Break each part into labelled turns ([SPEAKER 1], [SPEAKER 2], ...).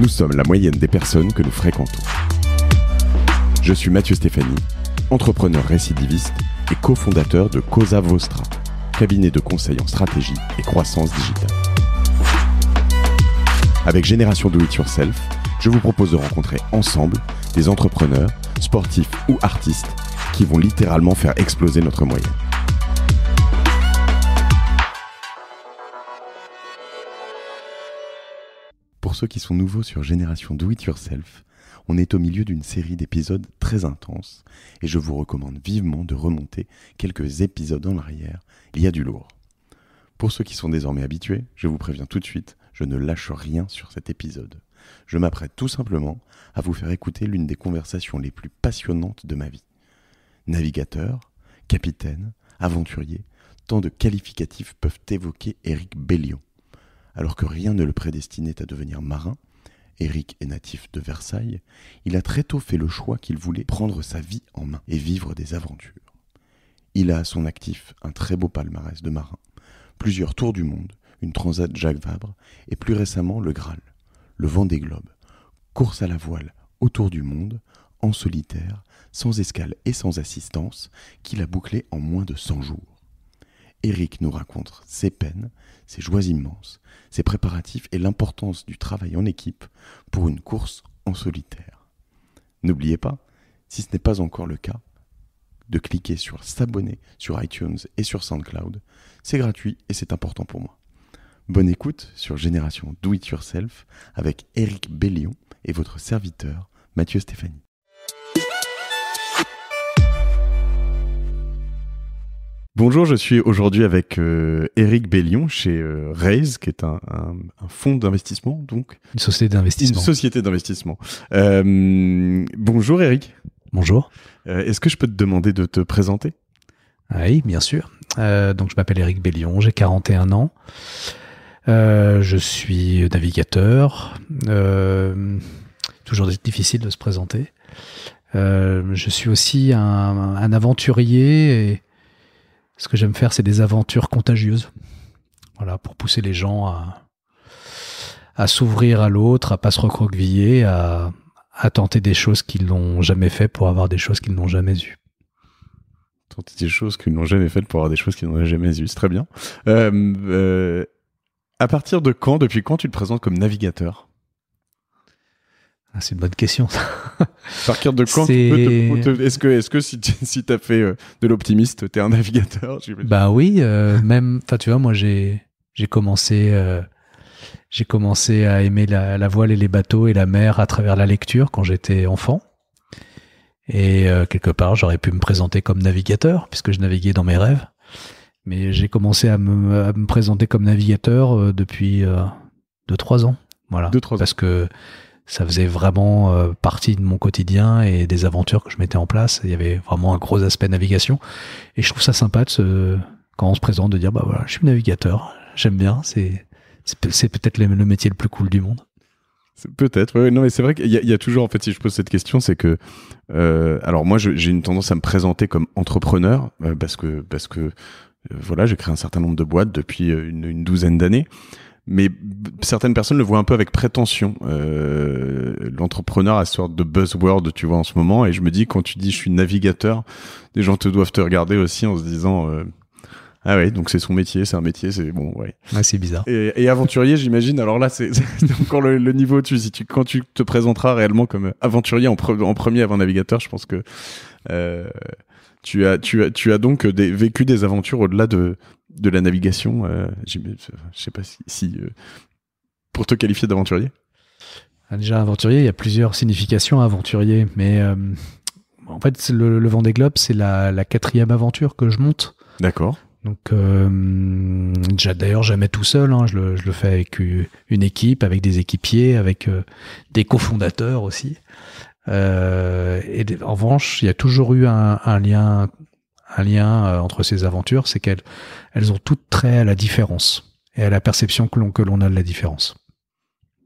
[SPEAKER 1] Nous sommes la moyenne des personnes que nous fréquentons. Je suis Mathieu Stéphanie, entrepreneur récidiviste et cofondateur de Cosa Vostra, cabinet de conseil en stratégie et croissance digitale. Avec Génération Do It Yourself, je vous propose de rencontrer ensemble des entrepreneurs, sportifs ou artistes qui vont littéralement faire exploser notre moyenne. qui sont nouveaux sur Génération Do It Yourself, on est au milieu d'une série d'épisodes très intenses et je vous recommande vivement de remonter quelques épisodes en arrière, il y a du lourd. Pour ceux qui sont désormais habitués, je vous préviens tout de suite, je ne lâche rien sur cet épisode. Je m'apprête tout simplement à vous faire écouter l'une des conversations les plus passionnantes de ma vie. Navigateur, capitaine, aventurier, tant de qualificatifs peuvent évoquer Eric Bellion. Alors que rien ne le prédestinait à devenir marin, Éric est natif de Versailles, il a très tôt fait le choix qu'il voulait prendre sa vie en main et vivre des aventures. Il a à son actif un très beau palmarès de marin, plusieurs tours du monde, une transat Jacques Vabre et plus récemment le Graal, le vent des globes, course à la voile autour du monde, en solitaire, sans escale et sans assistance, qu'il a bouclé en moins de 100 jours. Eric nous raconte ses peines, ses joies immenses, ses préparatifs et l'importance du travail en équipe pour une course en solitaire. N'oubliez pas, si ce n'est pas encore le cas, de cliquer sur s'abonner sur iTunes et sur SoundCloud. C'est gratuit et c'est important pour moi. Bonne écoute sur Génération Do It Yourself avec Eric Bellion et votre serviteur Mathieu Stéphanie. Bonjour, je suis aujourd'hui avec Eric euh, Bellion chez euh, Raise, qui est un, fonds d'investissement, donc. Une société d'investissement. Une société d'investissement. Euh, bonjour Eric. Bonjour. Est-ce que je peux te demander de te présenter ah Oui, bien sûr.
[SPEAKER 2] donc je m'appelle Eric Bélion, j'ai 41 ans. je suis navigateur. toujours difficile de se présenter. je suis aussi un, un aventurier et ce que j'aime faire, c'est des aventures contagieuses. Voilà, pour pousser les gens à, s'ouvrir à l'autre, à pas se recroqueviller, à, tenter des choses qu'ils n'ont jamais fait pour avoir des choses qu'ils n'ont jamais eues.
[SPEAKER 1] Tenter des choses qu'ils n'ont jamais faites pour avoir des choses qu'ils n'ont jamais eues, c'est très bien. Euh, euh, à partir de quand, depuis quand tu te présentes comme navigateur ah, c'est une bonne question. Partir de quand Est-ce que, est que si tu as fait euh, de l'optimiste, tu es un navigateur Bah
[SPEAKER 2] oui, euh, même. Enfin, tu vois, moi, j'ai commencé, euh, j'ai commencé à aimer la, voile et les bateaux et la mer à travers la lecture quand j'étais enfant. Et quelque part, j'aurais pu me présenter comme navigateur, puisque je naviguais dans mes rêves. Mais j'ai commencé à me, à me, présenter comme navigateur depuis 2-3 ans. Voilà. Deux, Parce que ça faisait vraiment euh, partie de mon quotidien et des aventures que je mettais en place. Il y avait vraiment un gros aspect navigation. Et je trouve ça sympa de quand on se présente, de dire, bah voilà, je suis navigateur, j'aime bien, c'est, c'est peut-être le, métier le plus cool du monde.
[SPEAKER 1] Peut-être, oui, non, mais c'est vrai qu'il y, a toujours, en fait, si je pose cette question, c'est que, euh, alors moi, j'ai une tendance à me présenter comme entrepreneur euh, parce que, parce que, voilà, j'ai créé un certain nombre de boîtes depuis une, une douzaine d'années mais certaines personnes le voient un peu avec prétention. Euh, L'entrepreneur a sort sorte de buzzword, tu vois, en ce moment. Et je me dis, quand tu dis je suis navigateur, des gens te doivent te regarder aussi en se disant. Euh, ah ouais, donc c'est son métier, c'est un métier, c'est bon, ouais. ouais c'est bizarre. Et, aventurier, j'imagine. Alors là, c'est encore le, niveau. Tu, si tu, quand tu te présenteras réellement comme aventurier en, premier avant navigateur, je pense que euh, tu as, tu as, tu as donc vécu des aventures au-delà de de la navigation euh, euh, Je sais pas si, euh, pour te qualifier d'aventurier.
[SPEAKER 2] Ah, déjà aventurier, il y a plusieurs significations à aventurier, mais en fait le, vent Vendée Globe c'est la, quatrième aventure que je monte. D'accord. Donc, d'ailleurs, jamais tout seul. Hein, je, le, fais avec une équipe, avec des équipiers, avec des cofondateurs aussi. et en revanche, il y a toujours eu un, lien, un lien entre ces aventures, c'est qu'elles elles ont toutes trait à la différence et à la perception que l'on que l'on a de la différence.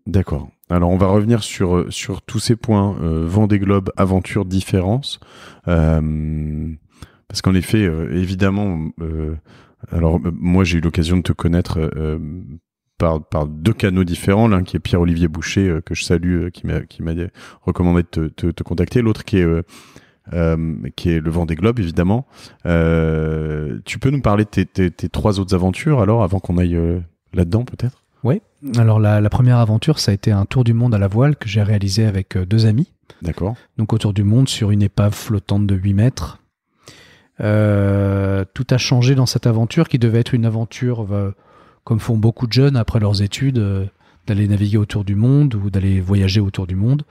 [SPEAKER 1] D'accord. Alors on va revenir sur sur tous ces points euh, vent des globes, aventure, différence, euh, parce qu'en effet, euh, évidemment, alors moi j'ai eu l'occasion de te connaître. Par, deux canaux différents, l'un qui est Pierre-Olivier Boucher, que je salue, qui m'a recommandé de te contacter, l'autre qui est euh, qui est le vent des globes évidemment. Euh, tu peux nous parler de tes, trois autres aventures alors avant qu'on aille euh, là-dedans peut-être
[SPEAKER 2] Oui, alors la, première aventure ça a été un tour du monde à la voile que j'ai réalisé avec deux amis. D'accord. Donc autour du monde sur une épave flottante de 8 mètres. tout a changé dans cette aventure qui devait être une aventure, comme font beaucoup de jeunes après leurs études, d'aller naviguer autour du monde ou d'aller voyager autour du monde.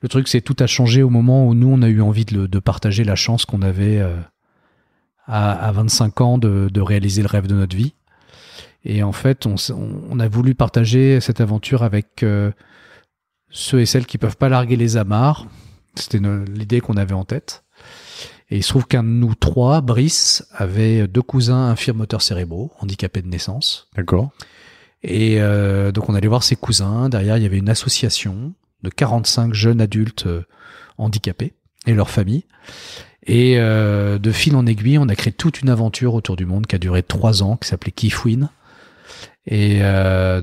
[SPEAKER 2] Le truc, c'est tout a changé au moment où nous, on a eu envie de, partager la chance qu'on avait euh, à, 25 ans de, réaliser le rêve de notre vie. Et en fait, on, a voulu partager cette aventure avec euh, ceux et celles qui peuvent pas larguer les amarres. C'était l'idée qu'on avait en tête. Et il se trouve qu'un de nous trois, Brice, avait deux cousins infirmoteurs cérébraux, handicapés de naissance. D'accord. Et euh, donc on allait voir ses cousins. Derrière, il y avait une association de 45 jeunes adultes euh, handicapés et leurs familles. Et euh, de fil en aiguille, on a créé toute une aventure autour du monde qui a duré trois ans, qui s'appelait Kifwin. Et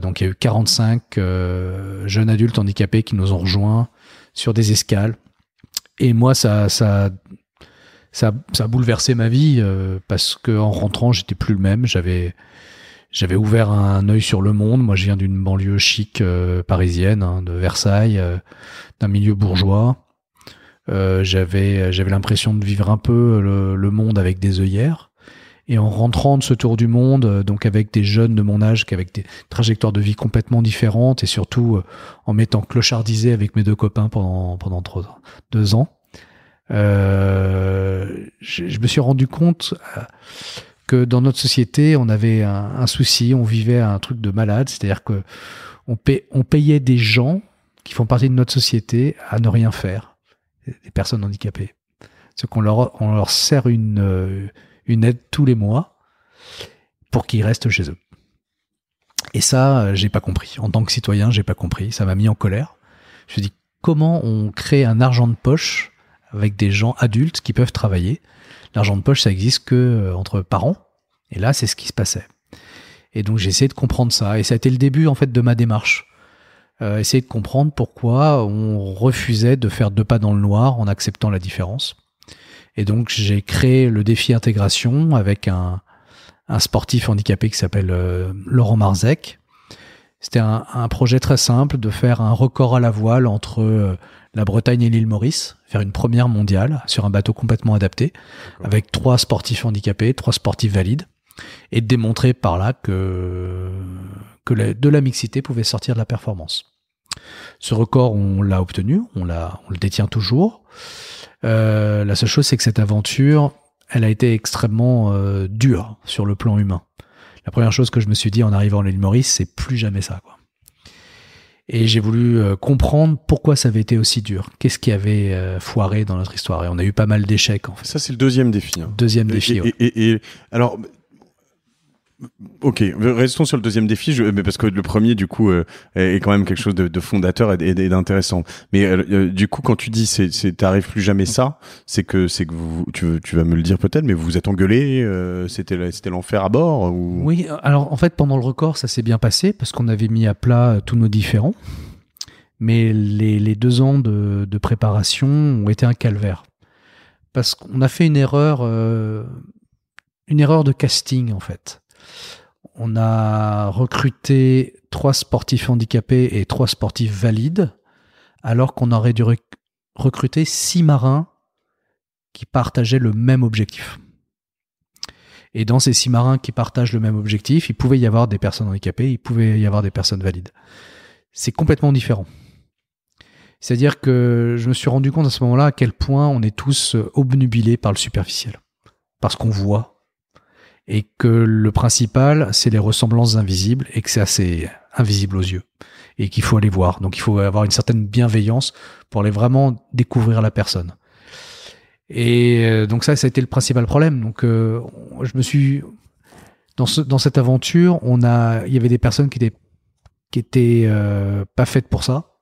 [SPEAKER 2] donc il y a eu 45 jeunes adultes handicapés qui nous ont rejoints sur des escales. Et moi, ça, ça, a bouleversé ma vie parce qu'en rentrant, j'étais plus le même. J'avais, j'avais ouvert un œil sur le monde. Moi, je viens d'une banlieue chic euh, parisienne, hein, de Versailles, euh, d'un milieu bourgeois. Euh, j'avais j'avais l'impression de vivre un peu le, monde avec des œillères. Et en rentrant de ce tour du monde, donc avec des jeunes de mon âge, avec des trajectoires de vie complètement différentes, et surtout en m'étant clochardisé avec mes deux copains pendant pendant deux ans, je, me suis rendu compte que dans notre société, on avait un, souci, on vivait un truc de malade, c'est-à-dire que on, payait des gens qui font partie de notre société à ne rien faire, des personnes handicapées. ce qu'on leur, on leur sert une, euh, aide tous les mois pour qu'ils restent chez eux. Et ça, euh, j'ai pas compris. En tant que citoyen, j'ai pas compris. Ça m'a mis en colère. Je me suis dit, comment on crée un argent de poche avec des gens adultes qui peuvent travailler l'argent de poche, ça existe que euh, entre parents. Et là, c'est ce qui se passait. Et donc j'ai essayé de comprendre ça. Et ça a été le début en fait de ma démarche. Euh, essayer de comprendre pourquoi on refusait de faire deux pas dans le noir en acceptant la différence. Et donc j'ai créé le défi intégration avec un, sportif handicapé qui s'appelle euh, Laurent Marzec, c'était un, projet très simple de faire un record à la voile entre euh, la Bretagne et l'île Maurice, faire une première mondiale sur un bateau complètement adapté, avec trois sportifs handicapés, trois sportifs valides, et de démontrer par là que, que de la mixité pouvait sortir de la performance. Ce record, on l'a obtenu, on, le détient toujours. Euh, la seule chose, c'est que cette aventure, elle a été extrêmement euh, dure sur le plan humain la première chose que je me suis dit en arrivant en l'île Maurice, c'est
[SPEAKER 1] plus jamais ça. Quoi.
[SPEAKER 2] Et j'ai voulu euh, comprendre pourquoi ça avait été aussi dur. Qu'est-ce qui avait euh, foiré dans notre histoire Et on a eu pas mal d'échecs. En
[SPEAKER 1] fait. Ça, c'est le deuxième défi. Hein. Deuxième défi. et, et alors, Ok, restons sur le deuxième défi, mais parce que le premier, du coup, euh, est quand même quelque chose de, fondateur et, d'intéressant. Mais euh, euh, du coup, quand tu dis c'est, t'arrives plus jamais ça, c'est que c'est que tu, vas me le dire peut-être, mais vous vous êtes engueulé, c'était c'était l'enfer à bord. Ou... Oui,
[SPEAKER 2] alors en fait, pendant le record, ça s'est bien passé parce qu'on avait mis à plat tous nos différends, mais les, deux ans de, de, préparation ont été un calvaire parce qu'on a fait une erreur, une erreur de casting en fait on a recruté trois sportifs handicapés et trois sportifs valides, alors qu'on aurait dû recruter six marins qui partageaient le même objectif. Et dans ces six marins qui partagent le même objectif, il pouvait y avoir des personnes handicapées, il pouvait y avoir des personnes valides. C'est complètement différent. C'est-à-dire que je me suis rendu compte à ce moment-là à quel point on est tous euh, obnubilés par le superficiel, Parce qu'on voit, et que le principal, c'est les ressemblances invisibles et que c'est assez invisible aux yeux et qu'il faut aller voir. Donc il faut avoir une certaine bienveillance pour aller vraiment découvrir la personne. Et euh, donc ça, ça a été le principal problème. Donc euh, je me suis dans, cette aventure, on a, il y avait des personnes qui étaient qui étaient euh, pas faites pour ça,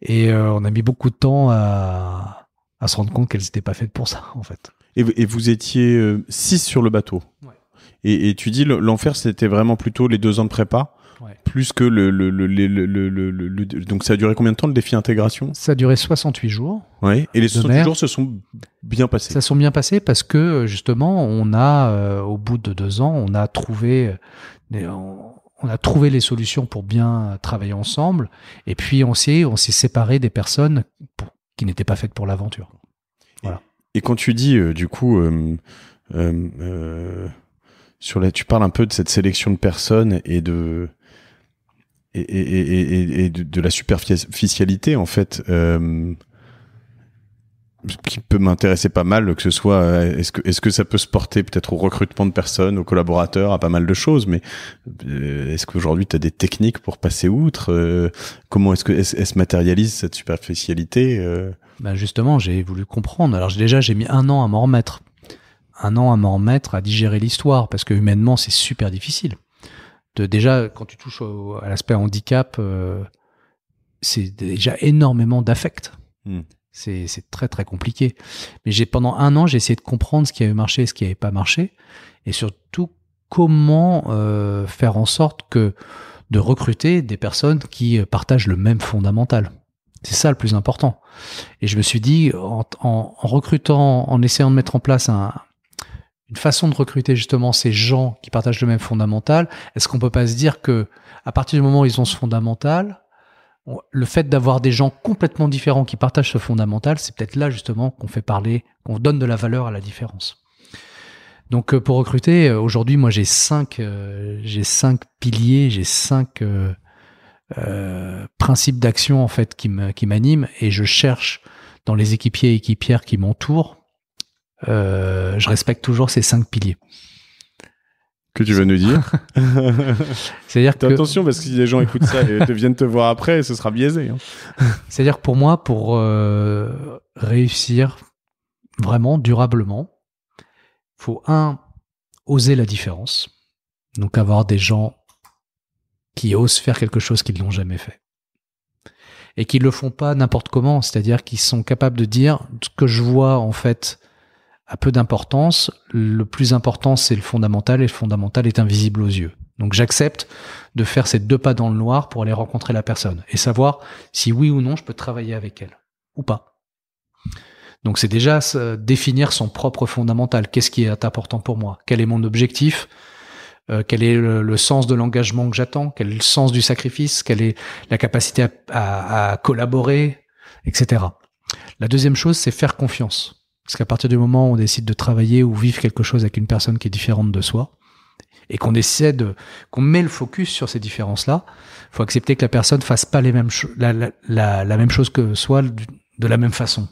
[SPEAKER 2] et on a mis beaucoup de temps à, à se rendre compte qu'elles n'étaient pas faites pour ça
[SPEAKER 1] en fait. Et, vous étiez 6 sur le bateau. Et, tu dis l'enfer, c'était vraiment plutôt les deux ans de prépa. Plus que le, le, le, le, Donc ça a duré combien de temps le défi intégration Ça a duré
[SPEAKER 2] 68 jours.
[SPEAKER 1] Ouais. Et les 68 jours se sont bien passés. Ça
[SPEAKER 2] sont bien passés parce que justement, on a, au bout de deux ans, on a trouvé... on, a trouvé les solutions pour bien travailler ensemble, et puis on s'est on s'est séparé des personnes qui n'étaient pas faites pour l'aventure.
[SPEAKER 1] Et quand tu dis, euh, du coup, euh, euh, sur tu parles un peu de cette sélection de personnes et de et, de, la superficialité en fait qui peut m'intéresser pas mal, que ce soit, est-ce que, est que ça peut se porter peut-être au recrutement de personnes, aux collaborateurs, à pas mal de choses, mais est-ce qu'aujourd'hui tu as des techniques pour passer outre Comment est-ce que se matérialise cette superficialité bah, justement, j'ai voulu comprendre. Alors déjà, j'ai mis un an à m'en remettre. Un
[SPEAKER 2] an à m'en remettre, à digérer l'histoire, parce que humainement, c'est super difficile. De, déjà, quand tu touches à l'aspect handicap, euh, c'est déjà énormément d'affect. Hmm. C'est très très compliqué. Mais j'ai pendant un an, j'ai essayé de comprendre ce qui avait marché ce qui n'avait pas marché, et surtout comment euh, faire en sorte que de recruter des personnes qui euh, partagent le même fondamental. C'est ça le plus important. Et je me suis dit, en, recrutant, en essayant de mettre en place une façon de recruter justement ces gens qui partagent le même fondamental, est-ce qu'on peut pas se dire que à partir du moment où ils ont ce fondamental, le fait d'avoir des gens complètement différents qui partagent ce fondamental, c'est peut-être là justement qu'on fait parler, qu'on donne de la valeur à la différence. Donc euh, pour recruter, euh, aujourd'hui moi euh, j'ai cinq, piliers, j'ai cinq euh, principe d'action en fait qui m'anime et je cherche dans les équipiers et équipières qui m'entourent, euh, je respecte toujours ces cinq piliers.
[SPEAKER 1] Que tu veux nous dire C'est-à-dire que attention parce que si les gens écoutent ça et viennent te voir après, ce sera biaisé. Hein.
[SPEAKER 2] C'est-à-dire que pour moi, pour euh, réussir vraiment durablement, faut un oser la différence, donc avoir des gens qui osent faire quelque chose qu'ils n'ont jamais fait. Et qui le font pas n'importe comment, c'est-à-dire qu'ils sont capables de dire ce que je vois en fait a peu d'importance, le plus important c'est le fondamental et le fondamental est invisible aux yeux. Donc j'accepte de faire ces deux pas dans le noir pour aller rencontrer la personne et savoir si oui ou non je peux travailler avec elle ou pas. Donc c'est déjà euh, définir son propre fondamental. Qu'est-ce qui est important pour moi Quel est mon objectif euh, quel est le, sens de l'engagement que j'attends, quel est le sens du sacrifice, quelle est la capacité à, à, collaborer, etc. La deuxième chose, c'est faire confiance. Parce qu'à partir du moment où on décide de travailler ou vivre quelque chose avec une personne qui est différente de soi, et qu'on essaie de, qu'on met le focus sur ces différences-là, faut accepter que la personne fasse pas les mêmes la, la, la, la, même chose que soi de la même façon.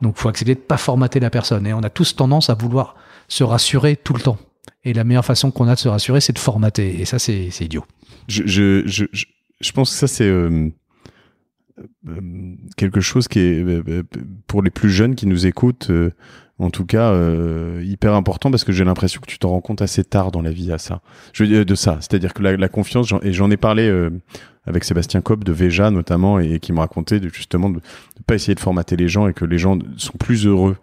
[SPEAKER 2] Donc, faut accepter de pas formater la personne. Et on a tous tendance à vouloir se rassurer tout le temps. Et la meilleure façon qu'on a de se rassurer, c'est de formater. Et ça, c'est idiot.
[SPEAKER 1] Je, je, je, je, pense que ça, c'est euh, euh, quelque chose qui est, euh, pour les plus jeunes qui nous écoutent, en tout cas, hyper important parce que j'ai l'impression que tu t'en rends compte assez tard dans la vie à ça. Je veux dire, de ça. C'est-à-dire que la, confiance, et j'en ai parlé avec Sébastien Cobb de Veja notamment et, qui me racontait de, justement de ne pas essayer de formater les gens et que les gens sont plus heureux,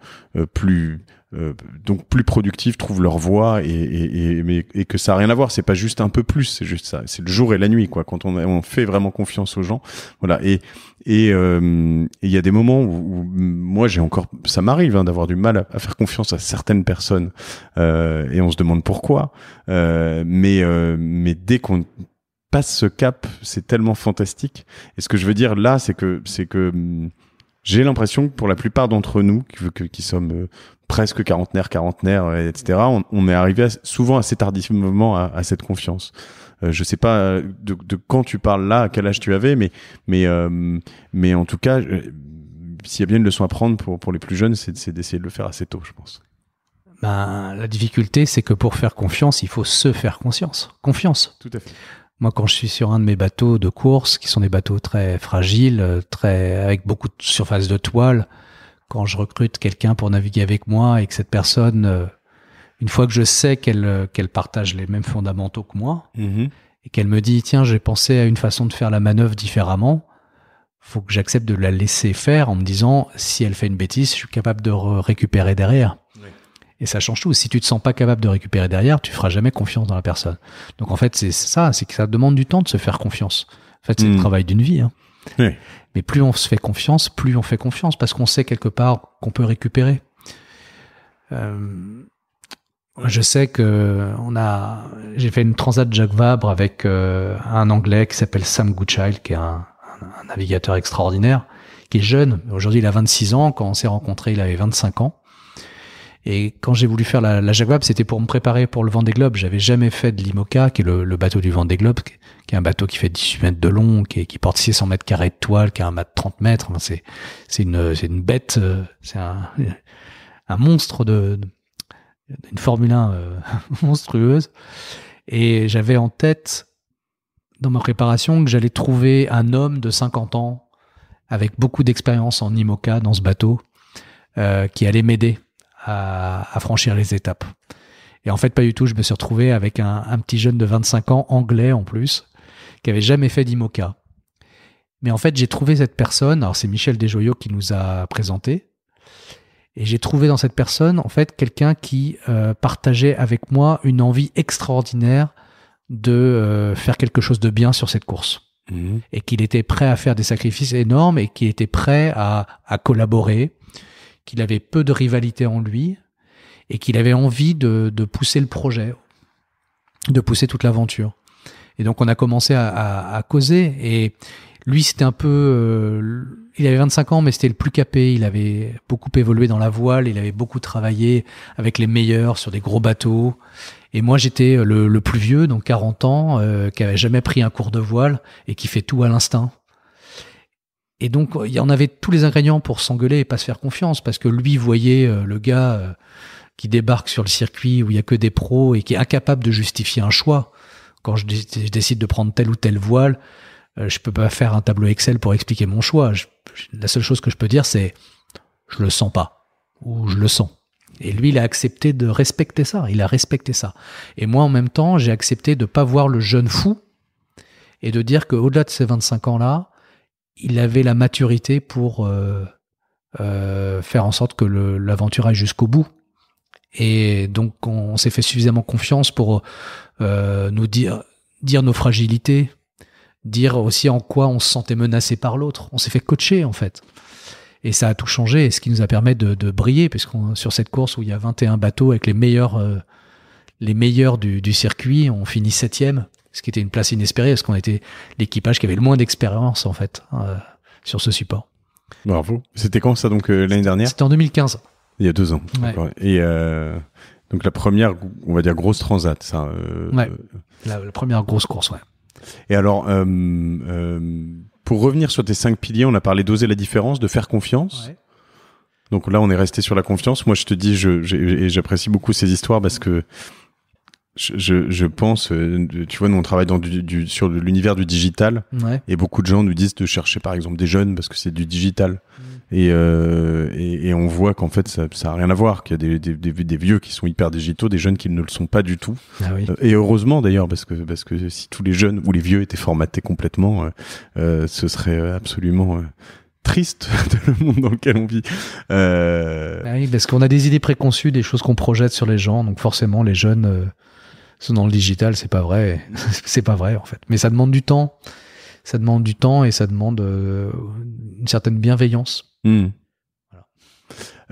[SPEAKER 1] plus euh, donc plus productifs trouvent leur voie et, mais, que ça n'a rien à voir. C'est pas juste un peu plus, c'est juste ça. C'est le jour et la nuit, quoi. Quand on, fait vraiment confiance aux gens, voilà. Et et euh, il y a des moments où, moi j'ai encore, ça m'arrive hein, d'avoir du mal à, faire confiance à certaines personnes euh, et on se demande pourquoi. mais mais dès qu'on passe ce cap, c'est tellement fantastique. Et ce que je veux dire là, c'est que c'est que hum, j'ai l'impression que pour la plupart d'entre nous, qui, sommes euh, presque quarantenaires, quarantenaires, euh, etc., on, est arrivé souvent assez tardivement à, à cette confiance. Je euh, je sais pas de, quand tu parles là, à quel âge tu avais, mais mais mais en tout cas, s'il y a bien une leçon à prendre pour pour les plus jeunes, c'est d'essayer de le faire assez tôt, je pense.
[SPEAKER 2] Ben, la difficulté, c'est que pour faire confiance, il faut se faire conscience, confiance. Tout à fait. Moi, quand je suis sur un de mes bateaux de course, qui sont des bateaux très fragiles, euh, très avec beaucoup de surface de toile, quand je recrute quelqu'un pour naviguer avec moi et que cette personne, euh, une fois que je sais qu'elle euh, qu'elle partage les mêmes fondamentaux que moi, mm-hmm. et qu'elle me dit tiens, j'ai pensé à une façon de faire la manœuvre différemment, faut que j'accepte de la laisser faire en me disant si elle fait une bêtise, je suis capable de récupérer derrière. Et ça change tout. Si tu te sens pas capable de récupérer derrière, tu feras jamais confiance dans la personne. Donc en fait, c'est ça, c'est que ça demande du temps de se faire confiance. En fait, c'est le hmm. travail d'une vie. Hein. Mais plus on se fait confiance, plus on fait confiance parce qu'on sait quelque part qu'on peut récupérer. Euh, je sais que on a, j'ai fait une transat Jacques Vabre avec euh, un Anglais qui s'appelle Sam Goodchild, qui est un, un, navigateur extraordinaire, qui est jeune. Aujourd'hui, il a 26 ans. Quand on s'est rencontrés, il avait 25 ans. Et quand j'ai voulu faire la, la c'était pour me préparer pour le Vendée Globe. J'avais jamais fait de l'IMOCA, qui est le, bateau du Vendée Globe, qui est un bateau qui fait 18 mètres de long, qui, qui porte 600 mètres carrés de toile, qui a un mât de 30 mètres. c'est, une, bête, euh, c'est un, monstre de, une Formule 1 euh, monstrueuse. Et j'avais en tête, dans ma préparation, que j'allais trouver un homme de 50 ans, avec beaucoup d'expérience en IMOCA dans ce bateau, euh, qui allait m'aider à, franchir les étapes. Et en fait, pas du tout. Je me suis retrouvé avec un, petit jeune de 25 ans, anglais en plus, qui avait jamais fait d'IMOCA. Mais en fait, j'ai trouvé cette personne, alors c'est Michel Desjoyaux qui nous a présenté, et j'ai trouvé dans cette personne, en fait, quelqu'un qui euh, partageait avec moi une envie extraordinaire de euh, faire quelque chose de bien sur cette course. Mmh. Et qu'il était prêt à faire des sacrifices énormes et qu'il était prêt à collaborer, qu'il avait peu de rivalité en lui et qu'il avait envie de, pousser le projet, de pousser toute l'aventure. Et donc on a commencé à, causer et lui c'était un peu, euh, il avait 25 ans mais c'était le plus capé, il avait beaucoup évolué dans la voile, il avait beaucoup travaillé avec les meilleurs sur des gros bateaux et moi j'étais le, plus vieux donc 40 ans euh, qui avait jamais pris un cours de voile et qui fait tout à l'instinct. Et donc, euh, il y en avait tous les ingrédients pour s'engueuler et pas se faire confiance, parce que lui voyait euh, le gars euh, qui débarque sur le circuit où il y a que des pros et qui est incapable de justifier un choix. Quand je, décide de prendre telle ou telle voile, je peux pas faire un tableau Excel pour expliquer mon choix. la seule chose que je peux dire, c'est je le sens pas ou je le sens. Et lui, il a accepté de respecter ça. Il a respecté ça. Et moi, en même temps, j'ai accepté de pas voir le jeune fou et de dire que au-delà de ces 25 ans-là, il avait la maturité pour euh, euh, faire en sorte que l'aventure aille jusqu'au bout. Et donc on, s'est fait suffisamment confiance pour euh, nous dire, dire nos fragilités, dire aussi en quoi on se sentait menacé par l'autre. On s'est fait coacher en fait. Et ça a tout changé, ce qui nous a permis de, de briller, puisqu'on sur cette course où il y a 21 bateaux avec les meilleurs, les meilleurs du, du circuit, on finit septième ce qui était une place inespérée parce qu'on était l'équipage qui avait le moins d'expérience en fait euh, sur ce support.
[SPEAKER 1] Bravo. C'était quand ça donc euh, l'année dernière C'était en 2015. Il y a deux ans. Et euh, donc la première, on va dire grosse transat, ça.
[SPEAKER 2] La, première grosse course, ouais.
[SPEAKER 1] Et alors, pour revenir sur tes cinq piliers, on a parlé d'oser la différence, de faire confiance. Donc là, on est resté sur la confiance. Moi, je te dis, je, j'apprécie beaucoup ces histoires parce que je, je, pense, euh, tu vois, nous on travaille dans du, sur l'univers du digital, et beaucoup de gens nous disent de chercher par exemple des jeunes parce que c'est du digital, mm. euh, et, et, on voit qu'en fait ça, ça a rien à voir, qu'il y a des, des, des, vieux qui sont hyper digitaux, des jeunes qui ne le sont pas du tout, ah euh, et heureusement d'ailleurs parce que parce que si tous les jeunes ou les vieux étaient formatés complètement, ce serait absolument triste de le monde dans lequel on vit. Euh... Bah oui, parce qu'on a des idées préconçues, des choses qu'on projette sur
[SPEAKER 2] les gens, donc forcément les jeunes dans le digital, c'est pas vrai. c'est pas vrai, en fait. Mais ça demande du temps. Ça demande du temps et ça demande euh, une certaine bienveillance.
[SPEAKER 1] Hmm.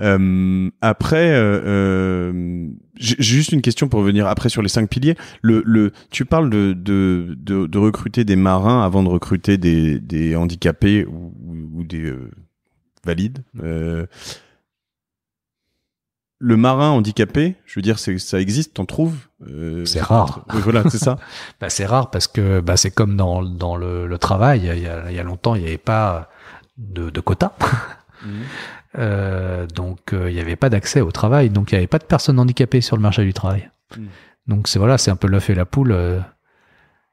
[SPEAKER 1] Euh, après, euh, j'ai juste une question pour revenir après sur les cinq piliers. Le, tu parles de, de, recruter des marins avant de recruter des, handicapés ou, des valides le marin handicapé, je veux dire, ça existe, t'en trouves euh, C'est rare. voilà, c'est ça. Bah, c'est rare parce que bah,
[SPEAKER 2] c'est comme dans, le, travail, il y, a, longtemps, il n'y avait pas de, quota. Mmh. Euh, donc, euh, il n'y avait pas d'accès au travail, donc il n'y avait pas de personnes handicapées sur le marché du travail. Mmh. Donc, c'est voilà, c'est un peu l'œuf et la poule.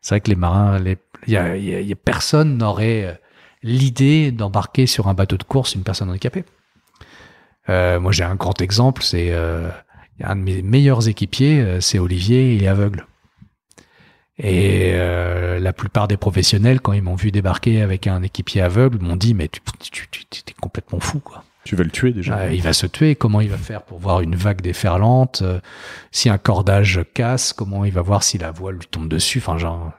[SPEAKER 2] C'est vrai que les marins, les, personne n'aurait l'idée d'embarquer sur un bateau de course une personne handicapée. Euh, moi, j'ai un grand exemple, c'est euh, un de mes meilleurs équipiers, euh, c'est Olivier, il est aveugle. Et euh, la plupart des professionnels, quand ils m'ont vu débarquer avec un équipier aveugle, m'ont dit mais tu, tu, tu, es complètement fou quoi.
[SPEAKER 1] Tu vas le tuer déjà. Ah, il va se
[SPEAKER 2] tuer. Comment il va faire pour voir une vague déferlante euh, Si un cordage casse, comment il va voir si la voile lui tombe dessus Enfin, genre,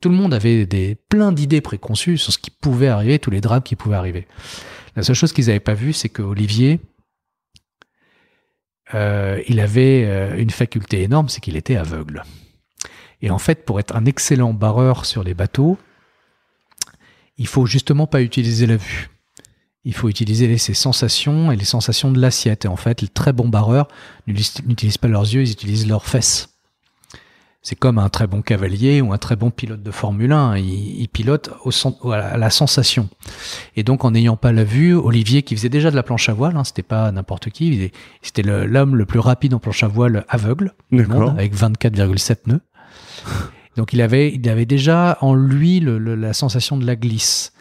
[SPEAKER 2] tout le monde avait des plein d'idées préconçues sur ce qui pouvait arriver, tous les drames qui pouvaient arriver. La seule chose qu'ils n'avaient pas vu, c'est que Olivier, euh, il avait euh, une faculté énorme, c'est qu'il était aveugle. Et en fait, pour être un excellent barreur sur les bateaux, il faut justement pas utiliser la vue. Il faut utiliser ses sensations et les sensations de l'assiette. Et en fait, les très bons barreurs n'utilisent pas leurs yeux, ils utilisent leurs fesses c'est comme un très bon cavalier ou un très bon pilote de Formule 1. Il, pilote au à la sensation. Et donc, en n'ayant pas la vue, Olivier, qui faisait déjà de la planche à voile, hein, c'était pas n'importe qui, c'était l'homme le, plus rapide en planche à voile aveugle, avec 24,7 nœuds. donc, il avait, il avait déjà en lui la sensation de la glisse.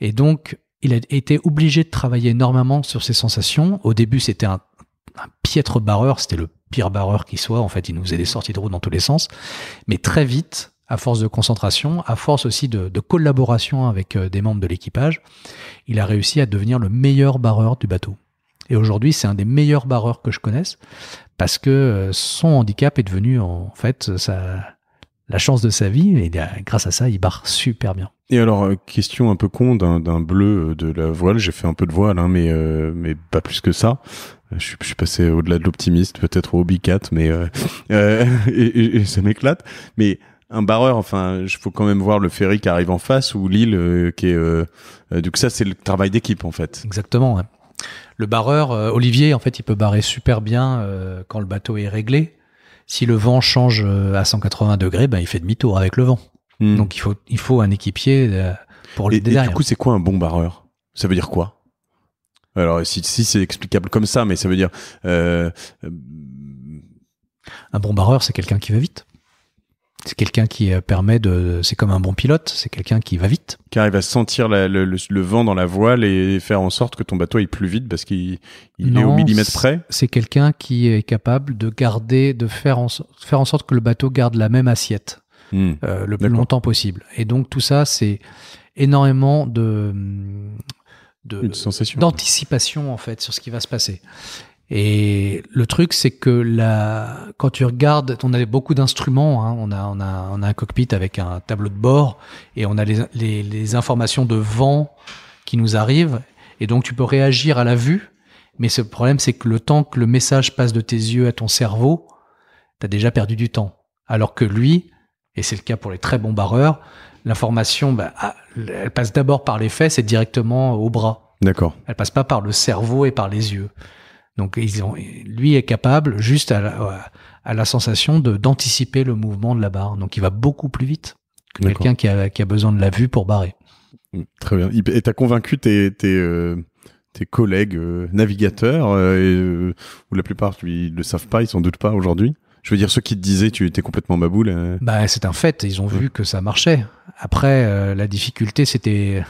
[SPEAKER 2] Et donc, il a été obligé de travailler énormément sur ses sensations. Au début, c'était un piètre barreur, c'était le pire barreur qui soit. En fait, il nous faisait des sorties de route dans tous les sens. Mais très vite, à force de concentration, à force aussi de, collaboration avec euh, des membres de l'équipage, il a réussi à devenir le meilleur barreur du bateau. Et aujourd'hui, c'est un des meilleurs barreurs que je connaisse parce que euh, son handicap est devenu en fait sa, la chance de sa vie et euh, grâce à ça, il barre super bien.
[SPEAKER 1] Et alors, question un peu con d'un bleu de la voile, j'ai fait un peu de voile, hein, mais, mais pas plus que ça. Euh, je suis, passé au-delà de l'optimiste, peut-être au bicat, mais euh, euh, ça m'éclate. Mais un barreur, enfin, il faut quand même voir le ferry qui arrive en face ou l'île qui est. donc ça, c'est le travail d'équipe en fait.
[SPEAKER 2] Exactement. Le barreur, Olivier, en fait, il peut barrer super bien quand le bateau est réglé. Si le vent change à 180 degrés, ben, il fait demi-tour avec le vent. Hmm. Donc il faut, il faut un équipier pour le et, et du coup,
[SPEAKER 1] c'est quoi un bon barreur Ça veut dire quoi alors si, c'est explicable comme ça, mais ça veut dire euh, euh,
[SPEAKER 2] un bon barreur, c'est quelqu'un qui va vite. C'est quelqu'un qui euh, permet de. C'est comme un bon pilote, c'est quelqu'un qui va
[SPEAKER 1] vite. Qui arrive à sentir le, vent dans la voile et faire en sorte que ton bateau aille plus vite parce qu'il est au millimètre près.
[SPEAKER 2] C'est quelqu'un qui est capable de garder, de faire en, faire en sorte que le bateau garde la même assiette hmm. le plus longtemps possible. Et donc tout ça, c'est énormément de, d'anticipation en fait sur ce qui va se passer. Et le truc, c'est que la, quand tu regardes, on avait beaucoup d'instruments. Hein. on, a, on, a, un cockpit avec un tableau de bord et on a les, informations de vent qui nous arrivent. Et donc, tu peux réagir à la vue. Mais ce problème, c'est que le temps que le message passe de tes yeux à ton cerveau, tu as déjà perdu du temps. Alors que lui, et c'est le cas pour les très bons barreurs, l'information, bah, ah, elle passe d'abord par les fesses et directement au bras. D'accord. Elle passe pas par le cerveau et par les yeux. Donc, lui est capable juste à la, sensation de d'anticiper le mouvement de la barre. Donc, il va beaucoup plus vite
[SPEAKER 1] que quelqu'un qui a, besoin
[SPEAKER 2] de la vue pour barrer.
[SPEAKER 1] Mmh, très bien. Et t'as convaincu tes, tes, euh, collègues euh, navigateurs, euh, ou la plupart, ne le savent pas, ils s'en doutent pas aujourd'hui je veux dire, ceux qui te disaient tu étais complètement maboule. Euh.
[SPEAKER 2] Bah, c'est un fait. Ils ont vu que ça marchait. Après, euh, la difficulté, c'était.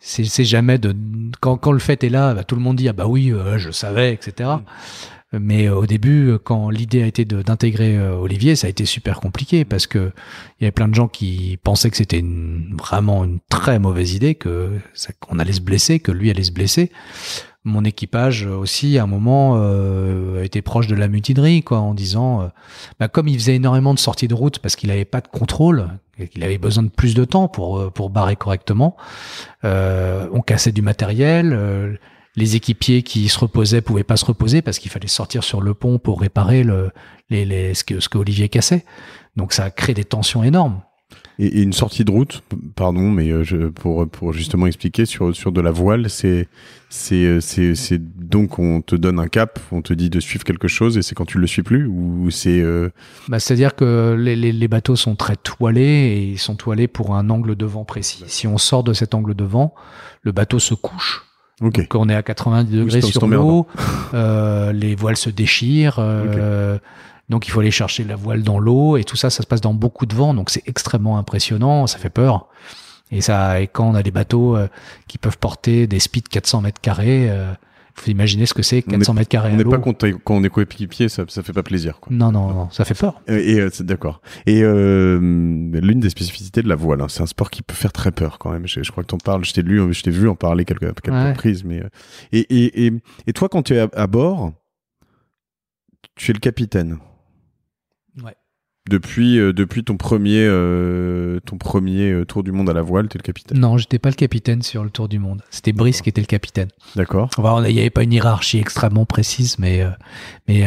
[SPEAKER 2] C'est jamais de. Quand, le fait est là, bah, tout le monde dit Ah bah oui, euh, je savais, etc. Mm. Mais au début, quand l'idée a été d'intégrer Olivier, ça a été super compliqué parce que il y avait plein de gens qui pensaient que c'était vraiment une très mauvaise idée, que qu'on allait se blesser, que lui allait se blesser mon équipage aussi à un moment euh, était proche de la mutinerie quoi en disant euh, bah, comme il faisait énormément de sorties de route parce qu'il n'avait pas de contrôle qu'il avait besoin de plus de temps pour euh, pour barrer correctement euh, on cassait du matériel euh, les équipiers qui se reposaient pouvaient pas se reposer parce qu'il fallait sortir sur le pont pour réparer le, les, les, ce que ce que Olivier cassait donc ça créé des tensions énormes
[SPEAKER 1] et, une sortie de route, pardon, mais euh, je, pour, pour justement expliquer sur, sur de la voile, c'est euh, c'est c'est donc on te donne un cap, on te dit de suivre quelque chose et c'est quand tu le suis plus ou c'est. Euh,
[SPEAKER 2] bah, c'est-à-dire que les, bateaux sont très toilés et ils sont toilés pour un angle de vent précis. Si on sort de cet angle de vent, le bateau se couche. Okay. Donc on est à 90 degrés sur l'eau, les voiles se déchirent. Donc il faut aller chercher la voile dans l'eau et tout ça, ça se passe dans beaucoup de vent, donc c'est extrêmement impressionnant, ça fait peur. Et ça, et quand on a des bateaux euh, qui peuvent porter des speeds 400 mètres carrés, faut euh, imaginer ce que c'est 400 mètres carrés. On n'est pas
[SPEAKER 1] content quand on est coéquipier, ça, ça fait pas plaisir. Quoi. Non, non, non, ça fait peur. Et, euh, c'est d'accord. Et l'une des spécificités de la voile, hein, c'est un sport qui peut faire très peur quand même. Je, crois que t'en parles, je t'ai lu, je t'ai vu en parler quelques, quelques reprises. Mais et, et, et, toi, quand tu es à bord, tu es le capitaine depuis, euh, depuis ton premier, euh, ton premier euh, tour du monde à la voile, tu es le capitaine
[SPEAKER 2] Non, j'étais pas le capitaine sur le tour du monde.
[SPEAKER 1] C'était Brice qui était le capitaine. D'accord. il n'y avait pas une hiérarchie
[SPEAKER 2] extrêmement précise, mais, mais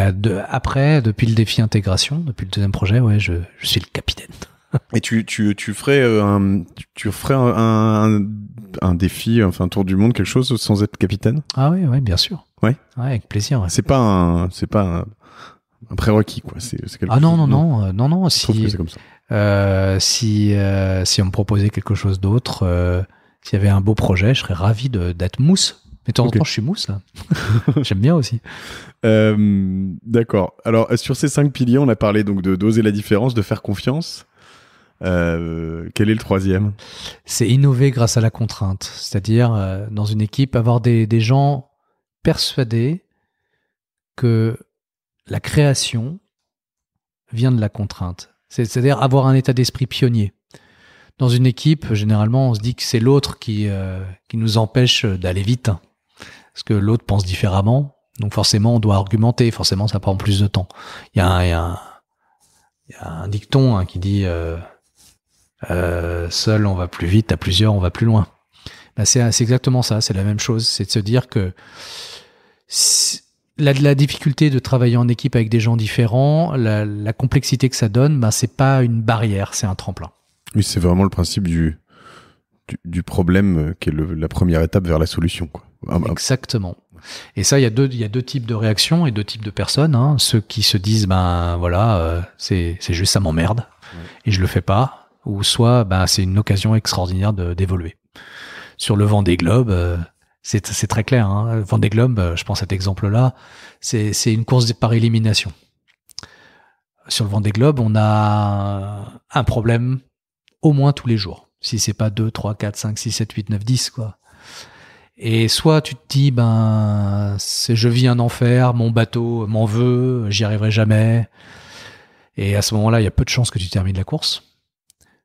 [SPEAKER 2] après, depuis le défi intégration, depuis le deuxième projet, ouais, je, suis le capitaine.
[SPEAKER 1] Et tu, tu, tu ferais un, tu ferais un, un, défi, enfin un tour du monde, quelque chose sans être capitaine Ah oui, ouais, bien sûr. Ouais. ouais avec plaisir. Ce C'est pas un, c'est pas un, un prérequis quoi. C'est, ah non, euh, non
[SPEAKER 2] non non non si comme ça. Euh, si euh, si on me proposait quelque chose d'autre, s'il y avait un beau projet, je serais ravi de, d'être mousse. Mais de temps en temps, je suis
[SPEAKER 1] mousse là. J'aime bien aussi. D'accord. Alors sur ces cinq piliers, on a parlé donc de doser la différence, de faire confiance. quel est le troisième C'est innover
[SPEAKER 2] grâce à la contrainte, c'est-à-dire dans une équipe avoir des, des gens persuadés que la création vient de la contrainte. C'est-à-dire avoir un état d'esprit pionnier. Dans une équipe, généralement, on se dit que c'est l'autre qui, euh, qui nous empêche d'aller vite, parce que l'autre pense différemment. Donc forcément, on doit argumenter, forcément, ça prend plus de temps. Il y a un, dicton hein, qui dit euh, euh, seul on va plus vite, à plusieurs on va plus loin. Ben, c'est exactement ça, c'est la même chose. C'est de se dire que la, la, difficulté de travailler en équipe avec des gens différents, la, complexité que ça donne, ben, c'est pas une barrière, c'est un tremplin.
[SPEAKER 1] Oui, c'est vraiment le principe du, du, problème euh, qui est la première étape vers la solution. Ah, bah. Exactement.
[SPEAKER 2] Et ça, il y, a deux, il y a deux types de réactions et deux types de personnes. Hein. Ceux qui se disent, ben voilà, euh, c'est juste ça m'emmerde et je le fais pas. Ou soit, ben, c'est une occasion extraordinaire d'évoluer. Sur le vent des globes, euh, c'est très clair. Hein. Vendée Globe, euh, je prends cet exemple-là, c'est une course par élimination. Sur le Vendée Globe, on a un problème au moins tous les jours. Si c'est pas 2, 3, 4, 5, 6, 7, 8, 9, 10, quoi. Et soit tu te dis, ben, je vis un enfer, mon bateau m'en veut, j'y arriverai jamais. Et à ce moment-là, il y a peu de chances que tu termines la course.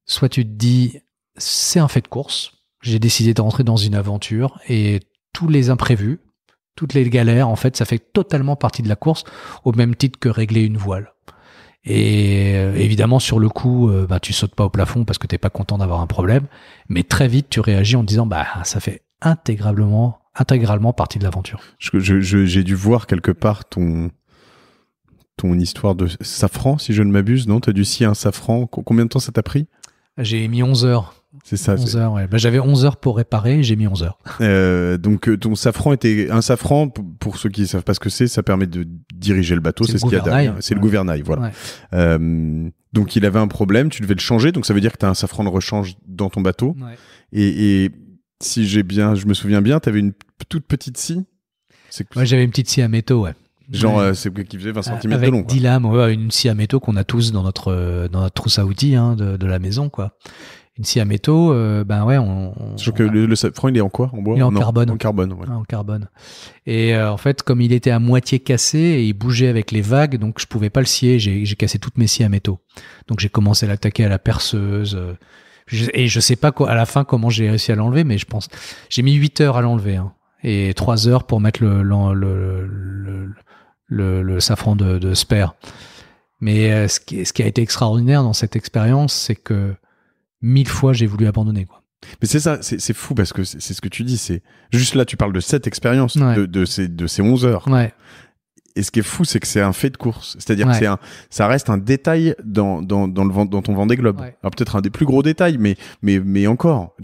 [SPEAKER 2] Soit tu te dis, c'est un fait de course, j'ai décidé de rentrer dans une aventure et tous les imprévus, toutes les galères, en fait, ça fait totalement partie de la course, au même titre que régler une voile. Et euh, évidemment, sur le coup, euh, bah, tu sautes pas au plafond parce que t'es pas content d'avoir un problème, mais très vite, tu réagis en disant, bah, ça fait intégralement, intégralement partie de l'aventure.
[SPEAKER 1] J'ai dû voir quelque part ton, ton histoire de safran, si je ne m'abuse, non? T'as dû scier un safran. Combien de temps ça t'a pris?
[SPEAKER 2] J'ai mis 11 heures c'est ça. Bah, j'avais 11 heures pour réparer, j'ai mis 11 heures.
[SPEAKER 1] Euh, donc euh, ton safran était un safran pour ceux qui ne savent pas ce que c'est, ça permet de diriger le bateau, c'est ce qu'il y a derrière, c'est le gouvernail, voilà. Euh, donc il avait un problème, tu devais le changer, donc ça veut dire que tu as un safran de rechange dans ton bateau. Et, si j'ai bien, je me souviens bien, tu avais une toute petite scie.
[SPEAKER 2] Moi j'avais une petite scie à métaux, ouais. Genre, c'est qui faisait 20 ah, cm de long. lames, une scie à métaux qu'on a tous dans notre, dans notre trousse à outils hein, de, de, la maison. quoi une scie à métaux, euh, ben ouais, on.
[SPEAKER 1] que le, safran, il est en quoi En bois Il est en carbone. En carbone, ouais.
[SPEAKER 2] En carbone. Et euh, en fait, comme il était à moitié cassé et il bougeait avec les vagues, donc je pouvais pas le scier. J'ai cassé toutes mes scies à métaux. Donc j'ai commencé à l'attaquer à la perceuse. et euh, je, et je sais pas quoi, à la fin comment j'ai réussi à l'enlever, mais je pense. J'ai mis 8 heures à l'enlever hein, et 3 heures pour mettre le, le, le, safran de, de Mais ce ce qui a été extraordinaire dans cette expérience, c'est que mille fois j'ai voulu abandonner
[SPEAKER 1] quoi. Mais c'est ça, c'est fou parce que c'est ce que tu dis, c'est juste là tu parles de cette expérience de, ces, de ces 11 heures. Et ce qui est fou, c'est que c'est un fait de course. C'est-à-dire que c'est un, ça reste un détail dans, dans, dans, le, dans ton Vendée Globe. Alors peut-être un des plus gros détails, mais, mais, mais encore.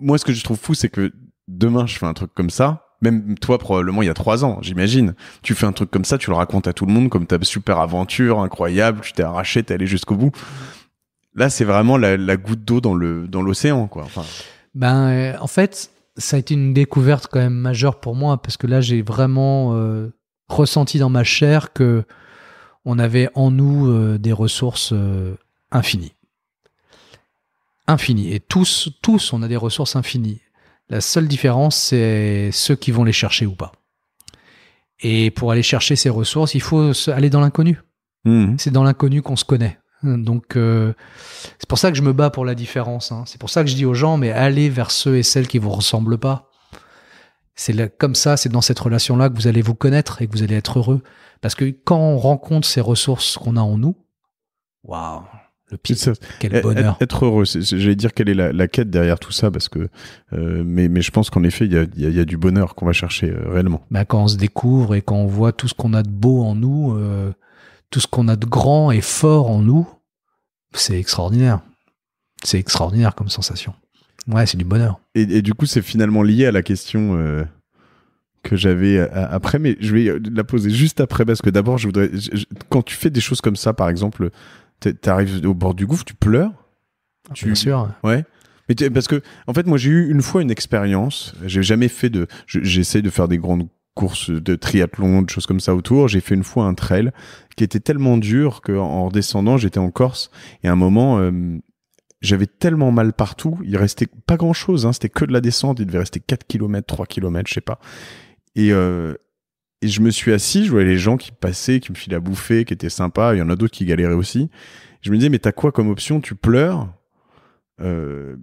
[SPEAKER 1] moi, ce que je trouve fou, c'est que demain, je fais un truc comme ça. Même toi, probablement, il y a trois ans, j'imagine. Tu fais un truc comme ça, tu le racontes à tout le monde comme ta super aventure incroyable, tu t'es arraché, t'es allé jusqu'au bout. Là, c'est vraiment la, goutte d'eau dans le dans l'océan, quoi.
[SPEAKER 2] Ben, euh, en fait, ça a été une découverte quand même majeure pour moi parce que là, j'ai vraiment euh, ressenti dans ma chair que on avait en nous euh, des ressources infinies, infinies. Et tous, tous, on a des ressources infinies. La seule différence, c'est ceux qui vont les chercher ou pas. Et pour aller chercher ces ressources, il faut aller dans l'inconnu. Mmh. C'est dans l'inconnu qu'on se connaît. Donc euh, c'est pour ça que je me bats pour la différence. Hein. C'est pour ça que je dis aux gens, mais allez vers ceux et celles qui vous ressemblent pas. C'est comme ça, c'est dans cette relation-là que vous allez vous connaître et que vous allez être heureux. Parce que quand on rencontre ces ressources qu'on a en nous, waouh, le pire. quel bonheur.
[SPEAKER 1] Être heureux, j'allais dire quelle est la, quête derrière tout ça, parce que, euh, mais, je pense qu'en effet, il y a, du bonheur qu'on va chercher euh, réellement.
[SPEAKER 2] Bah, quand on se découvre et quand on voit tout ce qu'on a de beau en nous, tout ce qu'on a de grand et fort en nous, c'est extraordinaire. C'est extraordinaire comme sensation. Ouais, c'est du bonheur.
[SPEAKER 1] Et, du coup, c'est finalement lié à la question euh, que j'avais euh, après, mais je vais euh, la poser juste après parce que d'abord, je voudrais. quand tu fais des choses comme ça, par exemple, tu arrives au bord du gouffre, tu pleures. Ah, bien sûr. Ouais. Mais parce que, en fait, moi, j'ai eu une fois une expérience. J'ai jamais fait de. J'essaie de faire des grandes courses de triathlon, de choses comme ça autour. J'ai fait une fois un trail qui était tellement dur que en redescendant, j'étais en Corse et à un moment, euh, j'avais tellement mal partout, il restait pas grand chose, hein. c'était que de la descente, il devait rester 4 km, 3 km, je sais pas. Euh, et, je me suis assis, je voyais les gens qui passaient, qui me filaient à bouffer, qui étaient sympas, il y en a d'autres qui galéraient aussi. Je me disais, mais t'as quoi comme option Tu pleures, euh,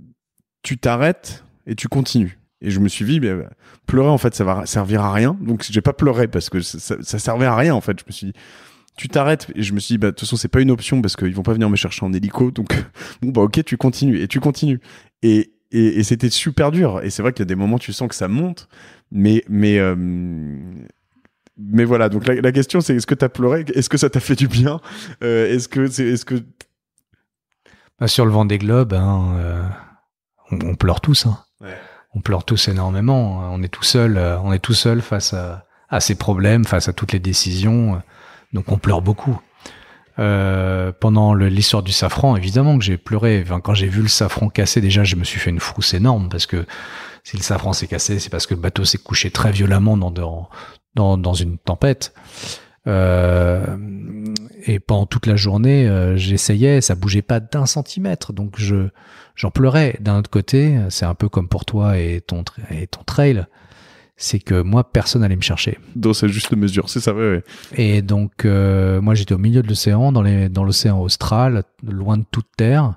[SPEAKER 1] tu t'arrêtes et tu continues. Et je me suis dit, ben, pleurer en fait, ça va servir à rien. Donc j'ai pas pleuré parce que ça, ça, servait à rien en fait. Je me suis dit, tu t'arrêtes. Et je me suis dit, bah, de toute façon, c'est pas une option parce qu'ils vont pas venir me chercher en hélico. Donc, bon, bah, ok, tu continues et tu continues. Et, c'était super dur. Et c'est vrai qu'il y a des moments, tu sens que ça monte. Mais, mais, euh, mais voilà. Donc, la, question, c'est est-ce que tu as pleuré? Est-ce que ça t'a fait du bien? Euh, est-ce que, est-ce que.
[SPEAKER 2] Bah, sur le vent des globes, hein, euh, on, pleure tous, hein. Ouais on pleure tous énormément. Hein. On est tout seul, euh, on est tout seul face à, ces problèmes, face à toutes les décisions. Euh, donc on pleure beaucoup. Euh, pendant l'histoire du safran, évidemment que j'ai pleuré. quand j'ai vu le safran cassé, déjà, je me suis fait une frousse énorme parce que si le safran s'est cassé, c'est parce que le bateau s'est couché très violemment dans, dans, dans une tempête. Euh, et pendant toute la journée, euh, j'essayais, ça bougeait pas d'un centimètre, donc je j'en pleurais. D'un autre côté, c'est un peu comme pour toi et ton et ton trail, c'est que moi personne n'allait me chercher.
[SPEAKER 1] donc c'est juste mesure, c'est ça, vrai.
[SPEAKER 2] Et donc euh, moi j'étais au milieu de l'océan, dans les dans l'océan austral, loin de toute terre.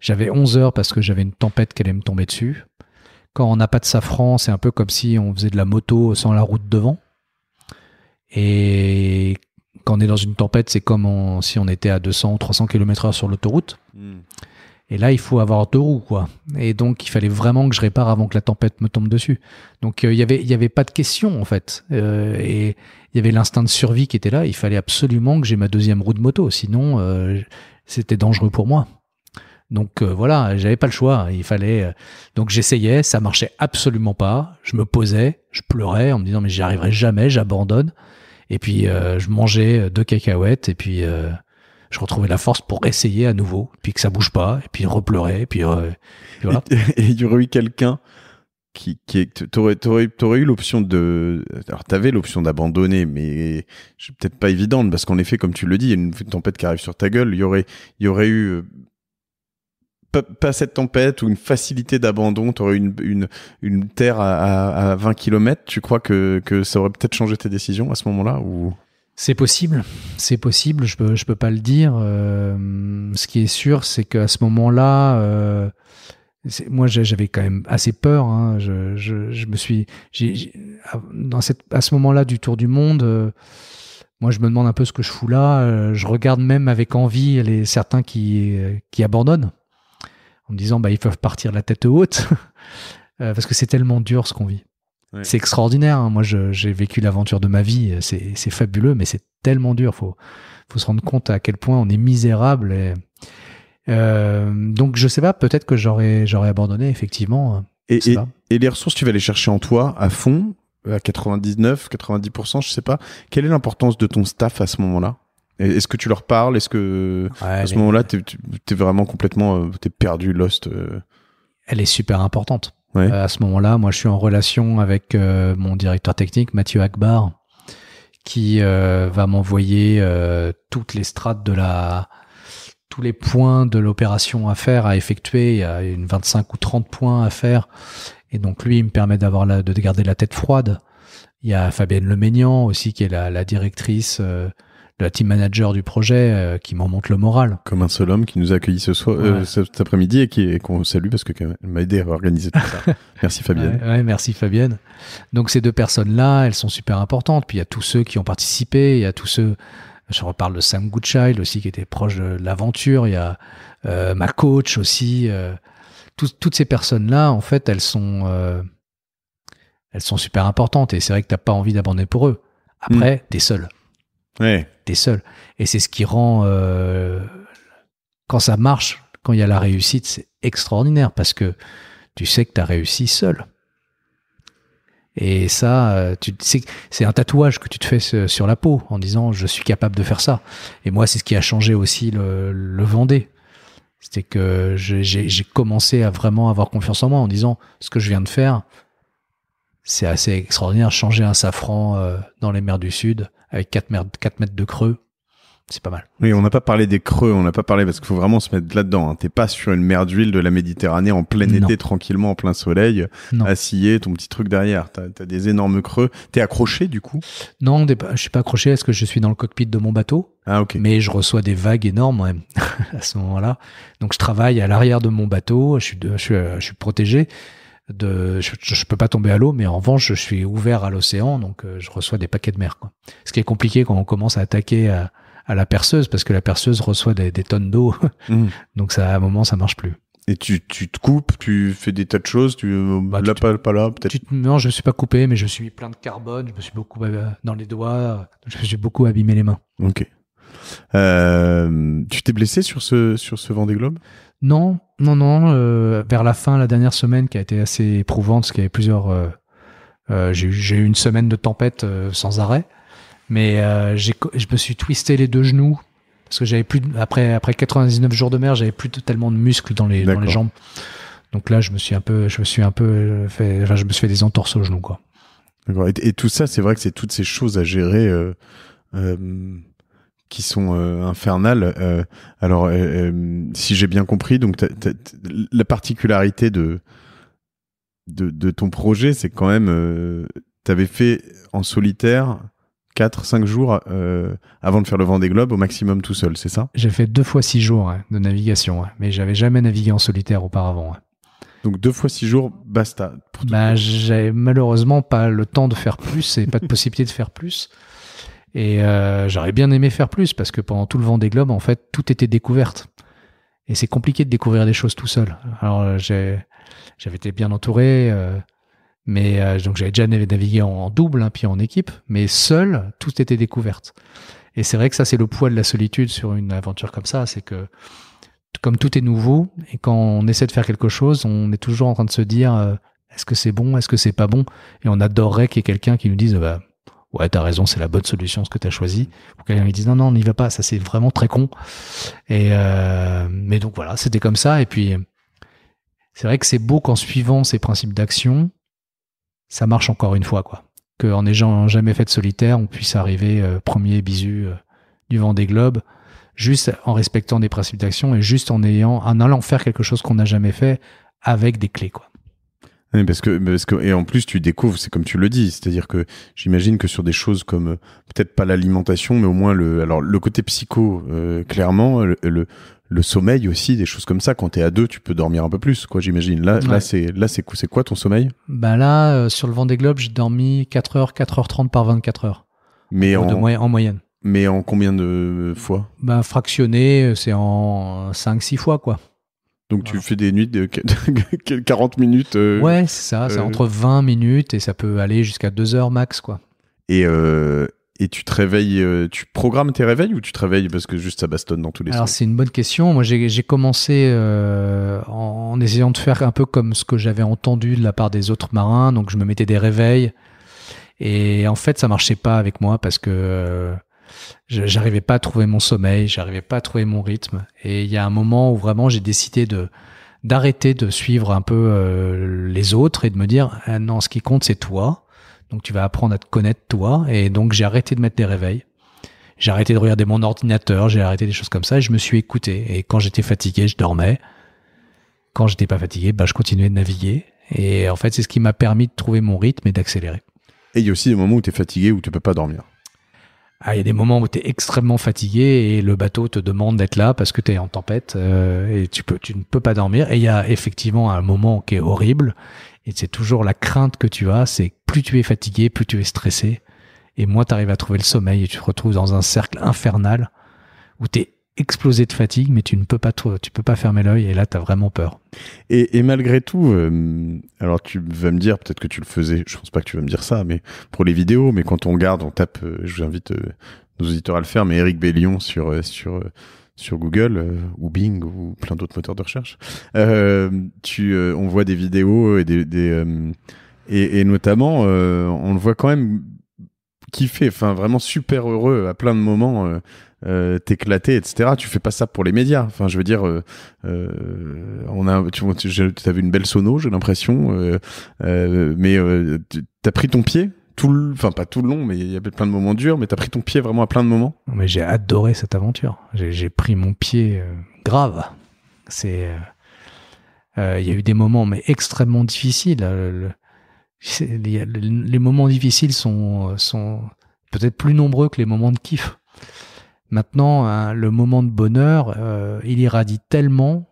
[SPEAKER 2] J'avais 11 heures parce que j'avais une tempête qui allait me tomber dessus. Quand on n'a pas de safran, c'est un peu comme si on faisait de la moto sans la route devant. Et quand on est dans une tempête, c'est comme si on était à 200 ou 300 km/h sur l'autoroute. Hmm. Et là, il faut avoir deux roues, quoi. Et donc, il fallait vraiment que je répare avant que la tempête me tombe dessus. Donc, euh, y il n'y avait pas de question, en fait. Euh, et il y avait l'instinct de survie qui était là. Il fallait absolument que j'ai ma deuxième roue de moto. Sinon, euh, c'était dangereux pour moi. Donc voilà, j'avais pas le choix. Il fallait. donc j'essayais, ça marchait absolument pas. Je me posais, je pleurais en me disant mais j'y arriverai jamais, j'abandonne. Et puis euh, je mangeais deux cacahuètes et puis euh, je retrouvais la force pour essayer à nouveau, puis que ça bouge pas, et puis
[SPEAKER 1] repleurer, et euh, puis, voilà. Et il y aurait eu quelqu'un qui, qui t'aurais, eu l'option de, alors t'avais l'option d'abandonner, mais c'est peut-être pas évidente parce qu'en effet, comme tu le dis, il y a une tempête qui arrive sur ta gueule. Il y aurait, il y aurait eu pas cette tempête ou une facilité d'abandon, tu aurais une, une, terre à, 20 km, tu crois que, ça aurait peut-être changé tes décisions à ce moment-là ou...
[SPEAKER 2] C'est possible, c'est possible, je peux, je peux pas le dire. Euh, ce qui est sûr, c'est qu'à ce moment-là, euh, moi j'avais quand même assez peur. Hein. Je, me suis. dans cette, à ce moment-là du Tour du Monde, euh, moi, je me demande un peu ce que je fous là. Je regarde même avec envie les certains qui, qui abandonnent en me disant bah ils peuvent partir la tête haute euh, parce que c'est tellement dur ce qu'on vit. C'est extraordinaire. Hein. Moi, j'ai vécu l'aventure de ma vie. Euh, c'est fabuleux, mais c'est tellement dur. Faut, faut se rendre compte à quel point on est misérable. Euh, donc, je sais pas. Peut-être que j'aurais, abandonné effectivement. Hein.
[SPEAKER 1] Et, et, les ressources, tu vas aller chercher en toi à fond, à 99, 90%, je ne sais pas. Quelle est l'importance de ton staff à ce moment-là est-ce que tu leur parles Est-ce que à ce moment-là, t'es es vraiment complètement euh, perdu, lost euh?
[SPEAKER 2] Elle est super importante. Euh, à ce moment-là, moi, je suis en relation avec mon directeur technique, Mathieu Akbar, qui va m'envoyer toutes les strates de la tous les points de l'opération à faire, à effectuer. Il y a une 25 ou 30 points à faire. Et donc, lui, il me permet d'avoir de garder la tête froide. Il y a Fabienne Lemaignan aussi, qui est la directrice de la team manager du projet euh,
[SPEAKER 1] qui m'en monte le moral. Comme un seul homme qui nous a accueillis ce soir, euh, cet après-midi et qui qu'on salue parce que m'a aidé à organiser tout ça. merci Fabienne.
[SPEAKER 2] merci Fabienne. Donc ces deux personnes-là, elles sont super importantes. Puis il y a tous ceux qui ont participé, il y a tous ceux. Je reparle de Sam Goodchild aussi qui était proche de l'aventure. Il y a euh, ma coach aussi. toutes ces personnes-là, en fait, elles sont elles sont super importantes et c'est vrai que t'as pas envie d'abandonner pour eux. Hmm. Après, tu t'es seul. T'es seul. Et c'est ce qui rend, euh, quand ça marche, quand il y a la réussite, c'est extraordinaire parce que tu sais que tu as réussi seul. Et ça, euh, c'est un tatouage que tu te fais sur la peau en disant je suis capable de faire ça. Et moi, c'est ce qui a changé aussi le, le Vendée. C'était que j'ai commencé à vraiment avoir confiance en moi en disant ce que je viens de faire, c'est assez extraordinaire. Changer un safran euh, dans les mers du Sud, avec 4 mètres, 4 mètres de creux. C'est pas mal.
[SPEAKER 1] Oui, on n'a pas parlé des creux, on n'a pas parlé parce qu'il faut vraiment se mettre là-dedans. Tu hein. T'es pas sur une mer d'huile de la Méditerranée en plein été, tranquillement, en plein soleil, ton petit truc derrière. T'as as des énormes creux. T'es accroché du coup
[SPEAKER 2] Non, je suis pas accroché parce que je suis dans le cockpit de mon bateau.
[SPEAKER 1] Ah, ok. Mais je reçois des
[SPEAKER 2] vagues énormes à ce moment-là. Donc je travaille à l'arrière de mon bateau, je, suis, je suis protégé je, ne peux pas tomber à l'eau, mais en revanche, je suis ouvert à l'océan, donc euh, je reçois des paquets de mer. Ce qui est compliqué quand on commence à attaquer à, la perceuse, parce que la perceuse reçoit des, tonnes d'eau, mmh. donc ça, à un moment, ça marche plus.
[SPEAKER 1] Et tu, te coupes, tu fais des tas de choses, tu euh, bah, là pas, là peut-être.
[SPEAKER 2] Non, je ne suis pas coupé, mais je suis plein de carbone, je me suis beaucoup euh, dans les doigts, j'ai beaucoup abîmé les mains.
[SPEAKER 1] Ok. tu t'es blessé sur ce sur ce Vendée Globe
[SPEAKER 2] non, non, non. Euh, vers la fin, la dernière semaine qui a été assez éprouvante, parce qu'il y avait plusieurs. Euh, euh, j'ai eu une semaine de tempête sans arrêt, mais je me suis twisté les deux genoux parce que j'avais plus après après 99 jours de mer, j'avais plus totalement tellement de muscles dans les dans les jambes. Donc là, je me suis un peu, je me suis un peu fait, enfin, je me suis fait des entorses aux genoux quoi.
[SPEAKER 1] Et, et, tout ça, c'est vrai que c'est toutes ces choses à gérer qui sont euh, infernales. Euh, alors, euh, si j'ai bien compris, donc la particularité de, de, ton projet, c'est quand même, tu avais fait en solitaire 4-5 jours avant de faire le vent des globes au maximum tout seul, c'est ça
[SPEAKER 2] J'ai fait deux fois 6 jours hein, de navigation, hein, mais j'avais jamais navigué en solitaire auparavant. Hein.
[SPEAKER 1] Donc deux fois six jours, basta.
[SPEAKER 2] Bah, j'ai malheureusement pas le temps de faire plus et pas de possibilité de faire plus. Et euh, j'aurais bien aimé faire plus parce que pendant tout le vent des globes, en fait, tout était découverte. Et c'est compliqué de découvrir des choses tout seul. Alors euh, j'avais été bien entouré, euh, mais donc j'avais déjà navigué en, double, hein, puis en équipe, mais seul, tout était découverte. Et c'est vrai que ça, c'est le poids de la solitude sur une aventure comme ça, c'est que comme tout est nouveau, et quand on essaie de faire quelque chose, on est toujours en train de se dire est-ce que c'est bon, est-ce que c'est pas bon Et on adorerait qu'il y ait quelqu'un qui nous dise bah, ouais, t'as raison, c'est la bonne solution ce que t'as choisi. Ou quelqu'un me dit « non, non, on n'y va pas, ça c'est vraiment très con. Et euh, mais donc voilà, c'était comme ça. Et puis c'est vrai que c'est beau qu'en suivant ces principes d'action, ça marche encore une fois quoi. Qu'en n'ayant jamais fait de solitaire, on puisse arriver euh, premier bisu euh, du vent des globes, juste en respectant des principes d'action et juste en ayant, en allant faire quelque chose qu'on n'a jamais fait avec des clés quoi
[SPEAKER 1] parce que, parce que, et en plus, tu découvres, c'est comme tu le dis, c'est-à-dire que j'imagine que sur des choses comme euh, peut-être pas l'alimentation, mais au moins le, alors le côté psycho, euh, clairement, le, le, sommeil aussi, des choses comme ça. Quand t'es à deux, tu peux dormir un peu plus, quoi. J'imagine. Là, là, c'est là, c'est quoi, ton sommeil
[SPEAKER 2] Bah là, euh, sur le vent des globes, j'ai dormi 4 heures, 4 heures 30 par 24 heures.
[SPEAKER 1] Mais en, moyenne. Mais en combien de fois
[SPEAKER 2] Bah fractionné, c'est en 5-6 fois, quoi.
[SPEAKER 1] Donc tu fais des nuits de 40 minutes. Euh, ouais, c'est ça, c'est euh, entre
[SPEAKER 2] 20 minutes et ça peut aller jusqu'à 2 heures max, quoi.
[SPEAKER 1] Et, euh, et tu te réveilles, tu programmes tes réveils ou tu te réveilles parce que juste ça bastonne dans tous les sens Alors c'est
[SPEAKER 2] une bonne question. Moi j'ai commencé en, en, essayant de faire un peu comme ce que j'avais entendu de la part des autres marins, donc je me mettais des réveils. Et en fait ça marchait pas avec moi parce que j'arrivais pas à trouver mon sommeil, j'arrivais pas à trouver mon rythme. Et il y a un moment où vraiment j'ai décidé de d'arrêter de suivre un peu euh, les autres et de me dire ah non, ce qui compte c'est toi. Donc tu vas apprendre à te connaître toi. Et donc j'ai arrêté de mettre des réveils. J'ai arrêté de regarder mon ordinateur, j'ai arrêté des choses comme ça. Et je me suis écouté. Et quand j'étais fatigué, je dormais. Quand j'étais pas fatigué, bah, je continuais de naviguer. Et en fait, c'est ce qui m'a permis de trouver mon rythme et d'accélérer.
[SPEAKER 1] Et il y a aussi des moments où tu es fatigué, où tu peux pas dormir.
[SPEAKER 2] Ah, il y a des moments où tu es extrêmement fatigué et le bateau te demande d'être là parce que tu es en tempête euh, et tu, peux, tu ne peux pas dormir. Et il y a effectivement un moment qui est horrible et c'est toujours la crainte que tu as, c'est plus tu es fatigué, plus tu es stressé et moins tu arrives à trouver le sommeil et tu te retrouves dans un cercle infernal où tu es exploser de fatigue, mais tu ne peux pas, tu peux pas fermer l'œil et là, tu as vraiment peur.
[SPEAKER 1] Et, malgré tout, euh, alors tu vas me dire, peut-être que tu le faisais, je pense pas que tu vas me dire ça, mais pour les vidéos, mais quand on regarde, on tape, euh, je vous invite euh, nos auditeurs à le faire, mais Eric Bellion sur, sur, sur Google ou Bing ou plein d'autres moteurs de recherche, tu, on voit des vidéos et et, notamment, on le voit quand même kiffé, enfin vraiment super heureux à plein de moments, euh, euh, t'éclater, etc. Tu fais pas ça pour les médias. Enfin, je veux dire, euh, on a, tu avais une belle sono, j'ai l'impression, mais tu as pris ton pied tout enfin pas tout le long, mais il y avait plein de moments durs, mais tu as pris ton pied vraiment à plein de moments.
[SPEAKER 2] Mais j'ai adoré cette
[SPEAKER 1] aventure. J'ai
[SPEAKER 2] pris mon pied grave. C'est, il y a eu des moments mais extrêmement difficiles. Les, moments difficiles sont, sont peut-être plus nombreux que les moments de kiff. Maintenant, hein, le moment de bonheur, euh, il irradie tellement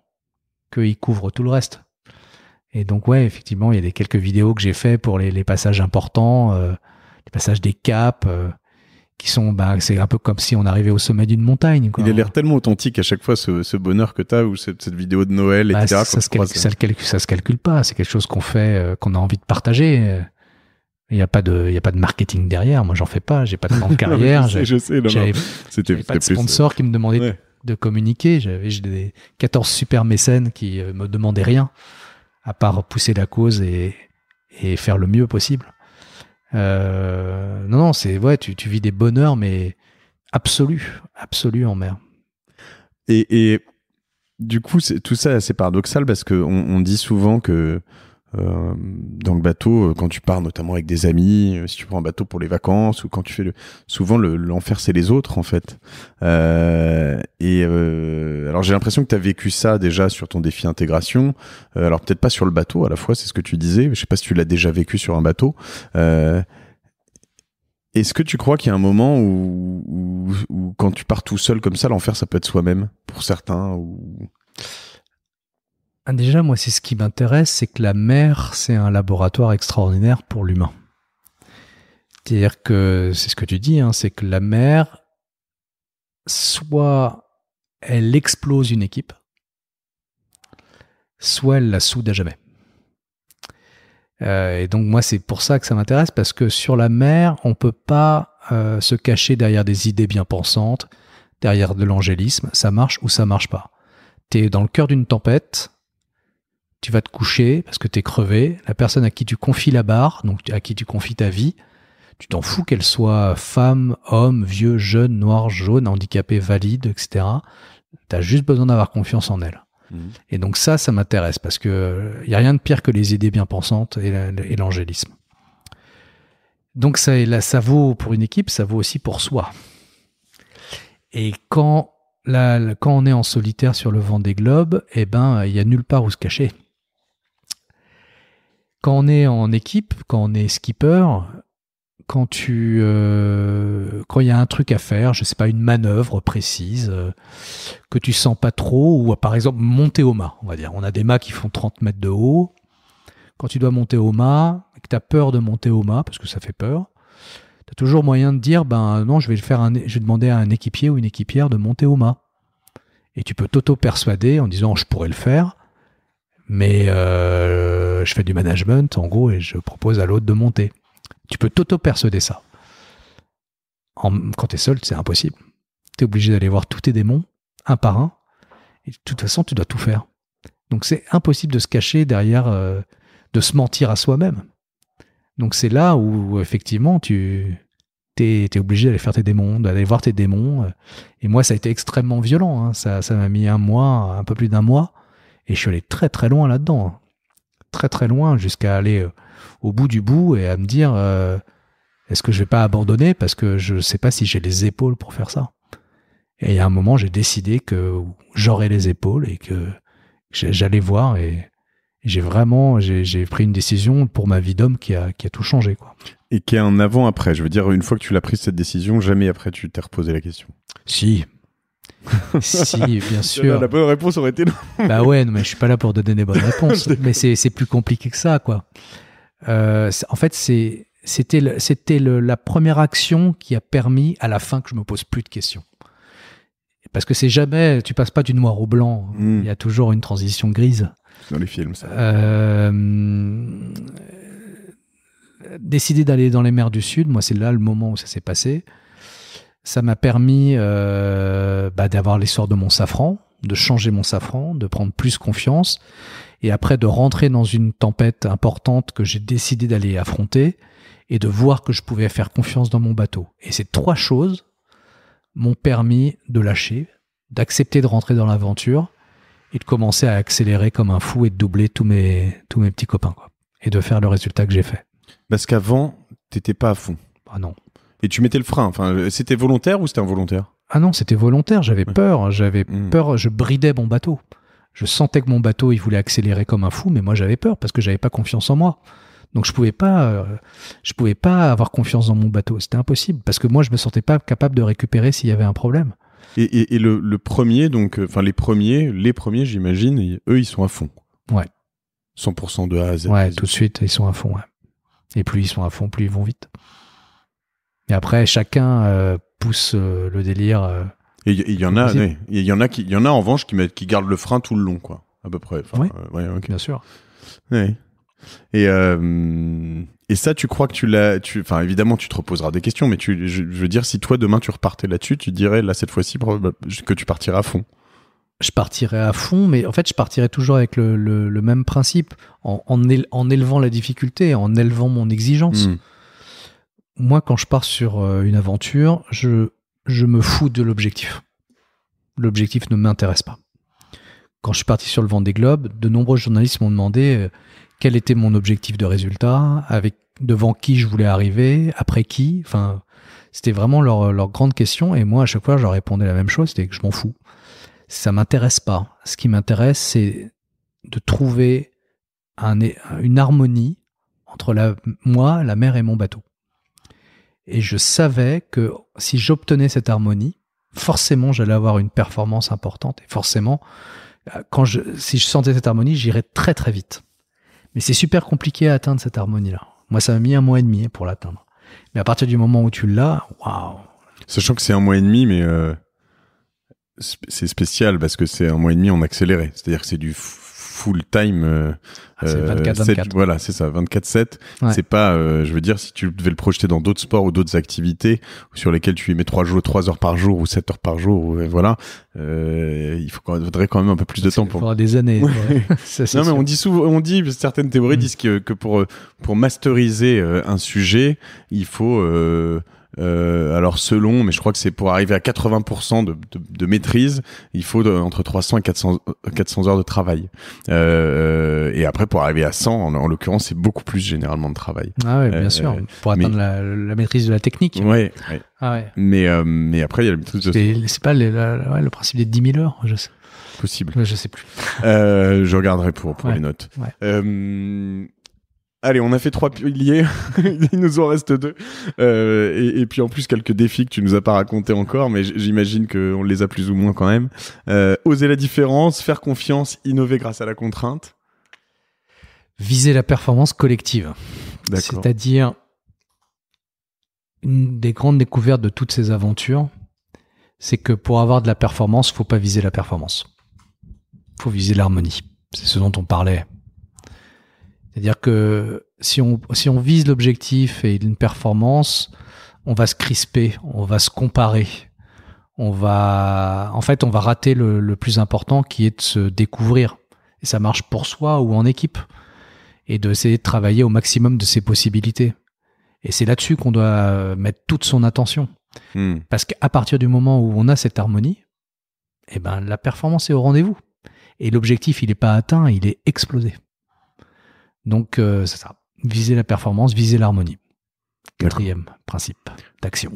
[SPEAKER 2] qu'il couvre tout le reste. Et donc, ouais, effectivement, il y a des quelques vidéos que j'ai fait pour les, passages importants, euh, les passages des caps, euh, qui sont bah, c'est un peu comme si on arrivait au sommet d'une montagne
[SPEAKER 1] quoi. il a l'air tellement authentique à chaque fois ce, bonheur que tu as ou cette, vidéo de Noël bah, et ça, se ça. se
[SPEAKER 2] calcule pas c'est quelque chose qu'on fait euh, qu'on a envie de partager il n'y a pas de y a pas de marketing derrière moi j'en fais pas j'ai pas de grande carrière je sais, j'avais,
[SPEAKER 1] C'était, pas de sponsor
[SPEAKER 2] qui me demandait de, communiquer j'avais 14 super mécènes qui euh, me demandaient rien à part pousser la cause et, et faire le mieux possible euh, non, non, c'est ouais, tu, vis des bonheurs, mais absolus, absolus en mer.
[SPEAKER 1] Et, et du coup, tout ça, c'est paradoxal parce qu'on on dit souvent que euh, dans le bateau euh, quand tu pars notamment avec des amis euh, si tu prends un bateau pour les vacances ou quand tu fais le souvent l'enfer c'est les autres en fait euh, et euh, alors j'ai l'impression que tu as vécu ça déjà sur ton défi intégration alors peut-être pas sur le bateau à la fois c'est ce que tu disais je sais pas si tu l'as déjà vécu sur un bateau est-ce que tu crois qu'il y a un moment où, où, quand tu pars tout seul comme ça l'enfer ça peut être soi-même pour certains ou
[SPEAKER 2] ah, déjà, moi, c'est ce qui m'intéresse, c'est que la mer, c'est un laboratoire extraordinaire pour l'humain. C'est-à-dire que, c'est ce que tu dis, hein, c'est que la mer, soit elle explose une équipe, soit elle la soude à jamais. Euh, et donc moi c'est pour ça que ça m'intéresse parce que sur la mer on ne peut pas euh, se cacher derrière des idées bien pensantes, derrière de l'angélisme, ça marche ou ça marche pas. Tu es dans le cœur d'une tempête, tu vas te coucher parce que tu es crevé, la personne à qui tu confies la barre, donc à qui tu confies ta vie, tu t'en fous qu'elle soit femme, homme, vieux, jeune, noir, jaune, handicapé, valide, etc. Tu as juste besoin d'avoir confiance en elle. Mmh. Et donc ça, ça m'intéresse parce que il euh, a rien de pire que les idées bien pensantes et l'angélisme. Donc ça, ça vaut pour une équipe, ça vaut aussi pour soi. Et quand, quand on est en solitaire sur le vent des globes, eh ben, il n'y a nulle part où se cacher quand on est en équipe, quand on est skipper, quand tu euh, quand il y a un truc à faire, je sais pas une manœuvre précise euh, que tu sens pas trop ou par exemple monter au mât, on va dire, on a des mâts qui font 30 mètres de haut. Quand tu dois monter au mât, que tu as peur de monter au mât parce que ça fait peur, tu as toujours moyen de dire ben non, je vais faire je vais demander à un équipier ou une équipière de monter au mât. Et tu peux t'auto-persuader en disant je pourrais le faire mais euh, je fais du management en gros et je propose à l'autre de monter. Tu peux t'auto-persuader ça. quand tu es seul, c'est impossible. Tu es obligé d'aller voir tous tes démons, un par un, et de toute façon, tu dois tout faire. Donc c'est impossible de se cacher derrière, euh, de se mentir à soi-même. Donc c'est là où effectivement tu t'es es obligé d'aller faire tes démons, d'aller voir tes démons. Euh. Et moi ça a été extrêmement violent. Hein. Ça m'a mis un mois, un peu plus d'un mois, et je suis allé très très loin là-dedans. Hein. Très très loin jusqu'à aller euh, au bout du bout et à me dire euh, est-ce que je vais pas abandonner parce que je ne sais pas si j'ai les épaules pour faire ça. Et à un moment, j'ai décidé que j'aurais les épaules et que j'allais voir et j'ai vraiment j'ai pris une décision pour ma vie d'homme qui a, qui a tout changé quoi.
[SPEAKER 1] Et qui est un avant après, je veux dire une fois que tu l'as prise cette décision, jamais après tu t'es reposé la question. Si,
[SPEAKER 2] si, bien sûr. La
[SPEAKER 1] bonne réponse aurait été non. bah ouais, mais je suis pas là pour donner
[SPEAKER 2] des bonnes réponses. mais c'est plus compliqué que ça, quoi. Euh, en fait, c'était c'était la première action qui a permis à la fin que je me pose plus de questions. Parce que c'est jamais, tu passes pas du noir au blanc. Hmm. Il y a toujours une transition grise. Dans les films, ça. Euh, décider d'aller dans les mers du Sud, moi, c'est là le moment où ça s'est passé. Ça m'a permis euh, bah, d'avoir l'essor de mon safran, de changer mon safran, de prendre plus confiance, et après de rentrer dans une tempête importante que j'ai décidé d'aller affronter, et de voir que je pouvais faire confiance dans mon bateau. Et ces trois choses m'ont permis de lâcher, d'accepter de rentrer dans l'aventure, et de commencer à accélérer comme un fou et de doubler tous mes, tous mes petits copains, quoi. et de faire le résultat que j'ai fait.
[SPEAKER 1] Parce qu'avant, t'étais pas à fond. Ah non. Et tu mettais le frein. Enfin, euh, c'était volontaire ou c'était involontaire
[SPEAKER 2] Ah non, c'était volontaire. J'avais peur. J'avais hmm. peur. Je bridais mon bateau. Je sentais que mon bateau, il voulait accélérer comme un fou, mais moi j'avais peur parce que j'avais pas confiance en moi. Donc je pouvais pas, euh, je pouvais pas avoir confiance dans mon bateau. C'était impossible parce que moi je me sentais pas capable de récupérer s'il y avait un problème.
[SPEAKER 1] Et, le, premier, donc, euh, enfin les premiers, les premiers, j'imagine, eux ils sont à fond. Ouais. 100% de A à Z. Ouais, tout de suite ils sont à fond. Et plus ils sont à fond, plus ils vont vite.
[SPEAKER 2] Et après, chacun euh, pousse euh, le délire. Euh. et il y, en a,
[SPEAKER 1] il y en a qui, il y en a en revanche qui, met, qui gardent le frein tout le long, quoi, à peu près. oui, bien sûr. Et, et ça, tu crois que tu l'as. Enfin, évidemment, tu te reposeras des questions, mais tu, je, veux dire, si toi, demain, tu repartais là-dessus, tu dirais, là, cette fois-ci, bah, que tu partirais à fond.
[SPEAKER 2] Je partirais à fond, mais en fait, je partirais toujours avec le, le, même principe, en, en, élevant la difficulté, en élevant mon exigence. Mmh moi, quand je pars sur euh, une aventure, je, je me fous de l'objectif. L'objectif ne m'intéresse pas. Quand je suis parti sur le vent des globes, de nombreux journalistes m'ont demandé euh, quel était mon objectif de résultat, avec devant qui je voulais arriver, après qui. Enfin, c'était vraiment leur, leur, grande question. Et moi, à chaque fois, je leur répondais la même chose, c'était que je m'en fous. Ça m'intéresse pas. Ce qui m'intéresse, c'est de trouver un, une harmonie entre la, moi, la mer et mon bateau. Et je savais que si j'obtenais cette harmonie, forcément j'allais avoir une performance importante. Et forcément, euh, quand je, si je sentais cette harmonie, j'irais très très vite. Mais c'est super compliqué à atteindre cette harmonie-là. Moi, ça m'a mis un mois et demi pour l'atteindre. Mais à partir du moment où tu l'as, waouh
[SPEAKER 1] Sachant que c'est un mois et demi, mais euh, c'est spécial parce que c'est un mois et demi en accéléré. C'est-à-dire que c'est du full time. 24, euh, 7, ah, euh, voilà, c'est ça, 24/7. C'est pas, euh, je veux dire, si tu devais le projeter dans d'autres sports ou d'autres activités sur lesquelles tu y mets 3 jours, 3 heures par jour ou 7 heures par jour, voilà, il faudrait quand même un peu plus de temps pour. Il des années. non, mais on dit souvent, on dit certaines théories mm. disent que, que, pour pour masteriser un sujet, il faut euh, alors selon, mais je crois que c'est pour arriver à 80% de, de, maîtrise, il faut entre 300 et 400, 400 euh, heures de travail. Euh, et après, pour arriver à 100, en, l'occurrence, c'est beaucoup plus généralement de travail. Ah oui, bien euh, sûr, pour atteindre
[SPEAKER 2] la, la, maîtrise de la technique.
[SPEAKER 1] Oui, ouais. Ah ouais. mais, euh, mais après, il y a la de... C'est pas le principe des 10 000 heures, je sais. Possible. Je sais plus. je regarderai pour, pour les notes allez, on a fait trois piliers, il nous en reste deux. Euh, et, puis en plus quelques défis que tu nous as pas racontés encore, mais j'imagine qu'on les a plus ou moins quand même. Euh, oser la différence, faire confiance, innover grâce à la contrainte.
[SPEAKER 2] Viser la performance collective. C'est-à-dire une des grandes découvertes de toutes ces aventures, c'est que pour avoir de la performance, faut pas viser la performance. Faut viser l'harmonie. C'est ce dont on parlait c'est-à-dire que si on, si on vise l'objectif et une performance, on va se crisper, on va se comparer. On va, en fait, on va rater le, plus important qui est de se découvrir. Et ça marche pour soi ou en équipe. Et d'essayer de, travailler au maximum de ses possibilités. Et c'est là-dessus qu'on doit mettre toute son attention. Hmm. Parce qu'à partir du moment où on a cette harmonie, eh ben, la performance est au rendez-vous. Et l'objectif, il n'est pas atteint, il est explosé. Donc, euh, c'est ça. Viser la performance, viser l'harmonie. Quatrième principe d'action.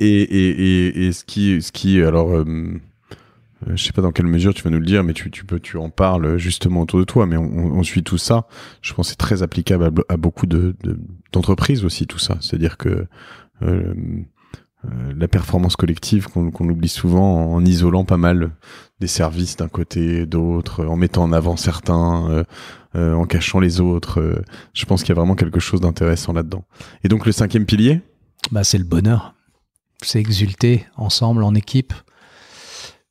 [SPEAKER 1] Et, et, et, et, ce qui, ce qui alors, je euh, euh, je sais pas dans quelle mesure tu vas nous le dire, mais tu, tu peux, tu en parles justement autour de toi. Mais on, suit tout ça. Je pense c'est très applicable à, beaucoup de d'entreprises aussi tout ça. C'est-à-dire que euh, la performance collective qu'on oublie souvent en isolant pas mal des services d'un côté d'autre, en mettant en avant certains, euh, euh, en cachant les autres. je pense qu'il y a vraiment quelque chose d'intéressant là-dedans. Et donc le cinquième pilier bah, C'est le
[SPEAKER 2] bonheur. C'est exulter ensemble, en équipe.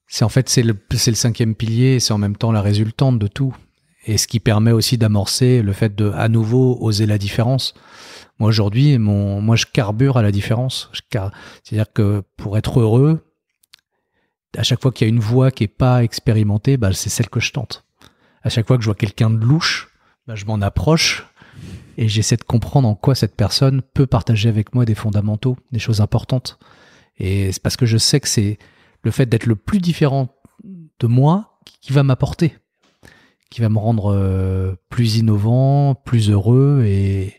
[SPEAKER 2] C'est en fait, c'est le, le cinquième pilier, et c'est en même temps la résultante de tout et ce qui permet aussi d'amorcer le fait de à nouveau oser la différence. Moi aujourd'hui, mon moi je carbure à la différence. C'est-à-dire que pour être heureux, à chaque fois qu'il y a une voix qui est pas expérimentée, bah, c'est celle que je tente. À chaque fois que je vois quelqu'un de louche, bah, je m'en approche et j'essaie de comprendre en quoi cette personne peut partager avec moi des fondamentaux, des choses importantes. Et c'est parce que je sais que c'est le fait d'être le plus différent de moi qui va m'apporter qui va me rendre euh, plus innovant, plus heureux et,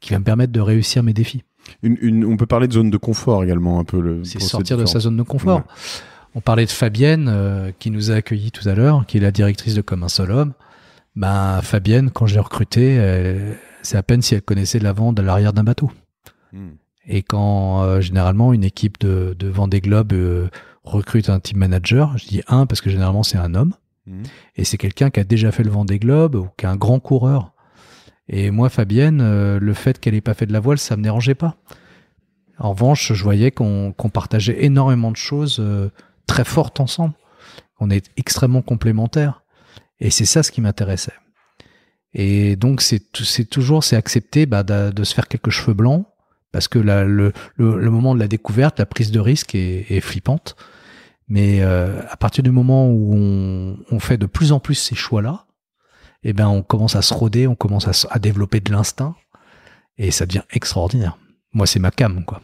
[SPEAKER 2] qui va me permettre de réussir mes défis.
[SPEAKER 1] Une, on peut parler de zone de confort également un peu. C'est sortir de sa zone
[SPEAKER 2] de confort. On parlait de Fabienne euh, qui nous a accueillis tout à l'heure, qui est la directrice de Comme un seul homme. Ben, Fabienne, quand j'ai recruté, c'est à peine si elle connaissait l'avant de l'arrière d'un bateau. Hmm. Et quand euh, généralement une équipe de, de Vendée Globe recrute un team manager, je dis un parce que généralement c'est un homme. Mhm. Et c'est quelqu'un qui a déjà fait le vent des globes ou qui est un grand coureur. Et moi, Fabienne, euh, le fait qu'elle n'ait pas fait de la voile, ça ne me dérangeait pas. En revanche, je voyais qu'on partageait énormément de choses euh, très fortes ensemble. On est extrêmement complémentaires. Et c'est ça ce qui m'intéressait. Et donc, c'est toujours c'est accepter bah, de, se faire quelques cheveux blancs, parce que le, moment de la découverte, la prise de risque est flippante. Mais euh, à partir du moment où on, fait de plus en plus ces choix-là, eh ben on commence à se roder, on commence à, développer de l'instinct, et ça devient extraordinaire. Moi, c'est ma cam, quoi.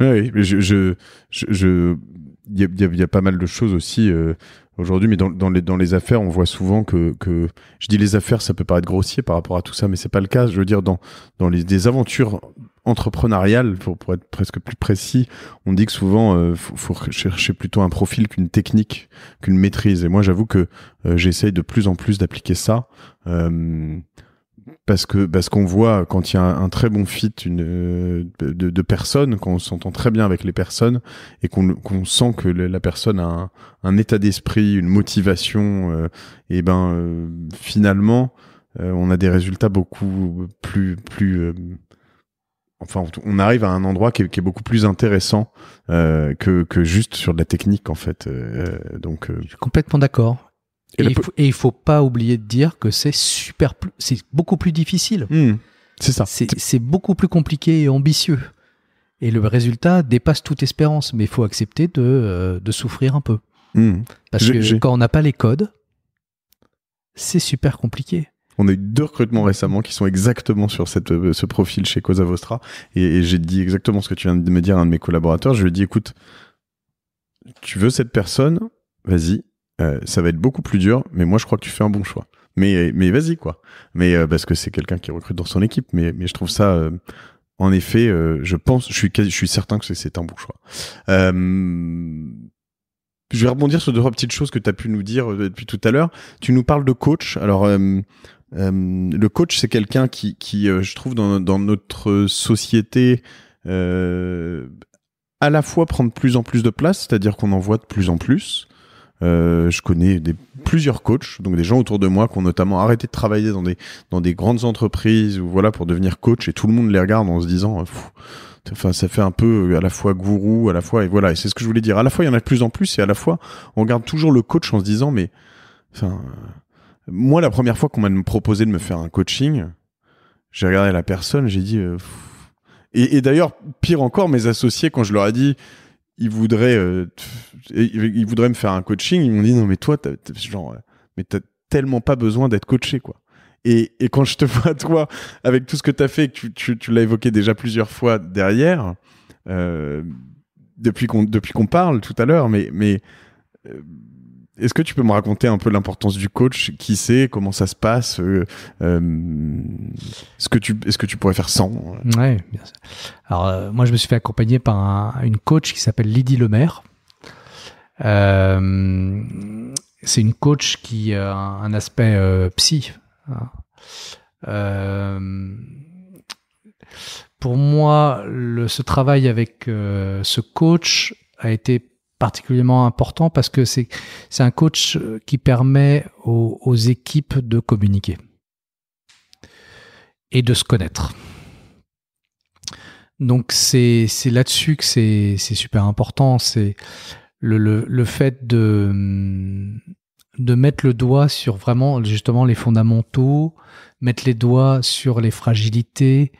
[SPEAKER 1] Oui, je, je il y, a pas mal de choses aussi. Euh, aujourd'hui, mais dans, dans, les, les affaires, on voit souvent que, je dis les affaires, ça peut paraître grossier par rapport à tout ça, mais c'est pas le cas. Je veux dire, dans, dans les des aventures entrepreneuriales, pour, être presque plus précis, on dit que souvent, euh, faut, chercher plutôt un profil qu'une technique, qu'une maîtrise. Et moi, j'avoue que euh, j'essaye de plus en plus d'appliquer ça. Euh, parce que parce qu'on voit quand il y a un, très bon fit euh, de, personnes, quand on s'entend très bien avec les personnes et qu'on sent que la personne a un, état d'esprit, une motivation, euh, et ben euh, finalement on a des résultats beaucoup plus plus enfin on arrive à un endroit qui est, beaucoup plus intéressant que que juste sur de la technique en fait. donc je suis
[SPEAKER 2] complètement d'accord et, il, faut, faut pas oublier de dire que c'est super, c'est beaucoup plus difficile. Hmm. c'est ça. C'est beaucoup plus compliqué et ambitieux. Et le résultat dépasse toute espérance, mais il faut accepter euh, de, souffrir un peu.
[SPEAKER 1] Hmm. Parce que quand
[SPEAKER 2] on n'a pas les codes, c'est super compliqué.
[SPEAKER 1] On a eu deux recrutements récemment qui sont exactement sur cette, euh, ce profil chez Cosavostra, Et, et j'ai dit exactement ce que tu viens de me dire à un de mes collaborateurs. Je lui ai dit, écoute, tu veux cette personne, vas-y, euh, ça va être beaucoup plus dur, mais moi je crois que tu fais un bon choix. Mais, mais vas-y quoi. Mais euh, parce que c'est quelqu'un qui recrute dans son équipe, mais, mais je trouve ça, euh, en effet, je pense, je suis, je suis certain que c'est un bon choix. je vais rebondir sur deux trois petites choses que tu as pu nous dire depuis tout à l'heure. Tu nous parles de coach. Alors le coach, c'est quelqu'un qui, qui je trouve, dans, dans notre société à la fois prendre plus en plus de place, c'est-à-dire qu'on en voit de plus en plus, euh, je connais des, plusieurs coachs, donc des gens autour de moi qui ont notamment arrêté de travailler dans des, dans des grandes entreprises ou voilà pour devenir coach et tout le monde les regarde en se disant euh, Enfin, ça fait un peu euh, à la fois gourou, à la fois et voilà. Et c'est ce que je voulais dire. À la fois, il y en a de plus en plus, et à la fois, on regarde toujours le coach en se disant, mais enfin, moi, la première fois qu'on m'a proposé de me faire un coaching, j'ai regardé la personne, j'ai dit. et d'ailleurs, pire encore, mes associés, quand je leur ai dit, euh, ils voudraient, me faire un coaching. Ils m'ont dit non mais toi, genre, euh, mais t'as tellement pas besoin d'être coaché quoi. Et, et, quand je te vois toi avec tout ce que tu as fait, tu, l'as évoqué déjà plusieurs fois derrière, euh, depuis qu'on depuis qu'on parle tout à l'heure, mais est-ce que tu peux me raconter un peu l'importance du coach Qui c'est Comment ça se passe Est-ce euh, euh, que tu que tu pourrais faire sans bien Alors euh, moi, je me suis fait
[SPEAKER 2] accompagner par une coach qui s'appelle Lydie Lemaire. c'est une coach qui a un aspect psy. Hein. pour moi, ce travail avec ce coach a été particulièrement important parce que c'est un coach euh, qui permet aux, équipes de communiquer et de se connaître. Donc c'est là-dessus que c'est super important, c'est le, fait de, hum, de mettre le doigt sur vraiment justement les fondamentaux, mettre les doigts sur les fragilités,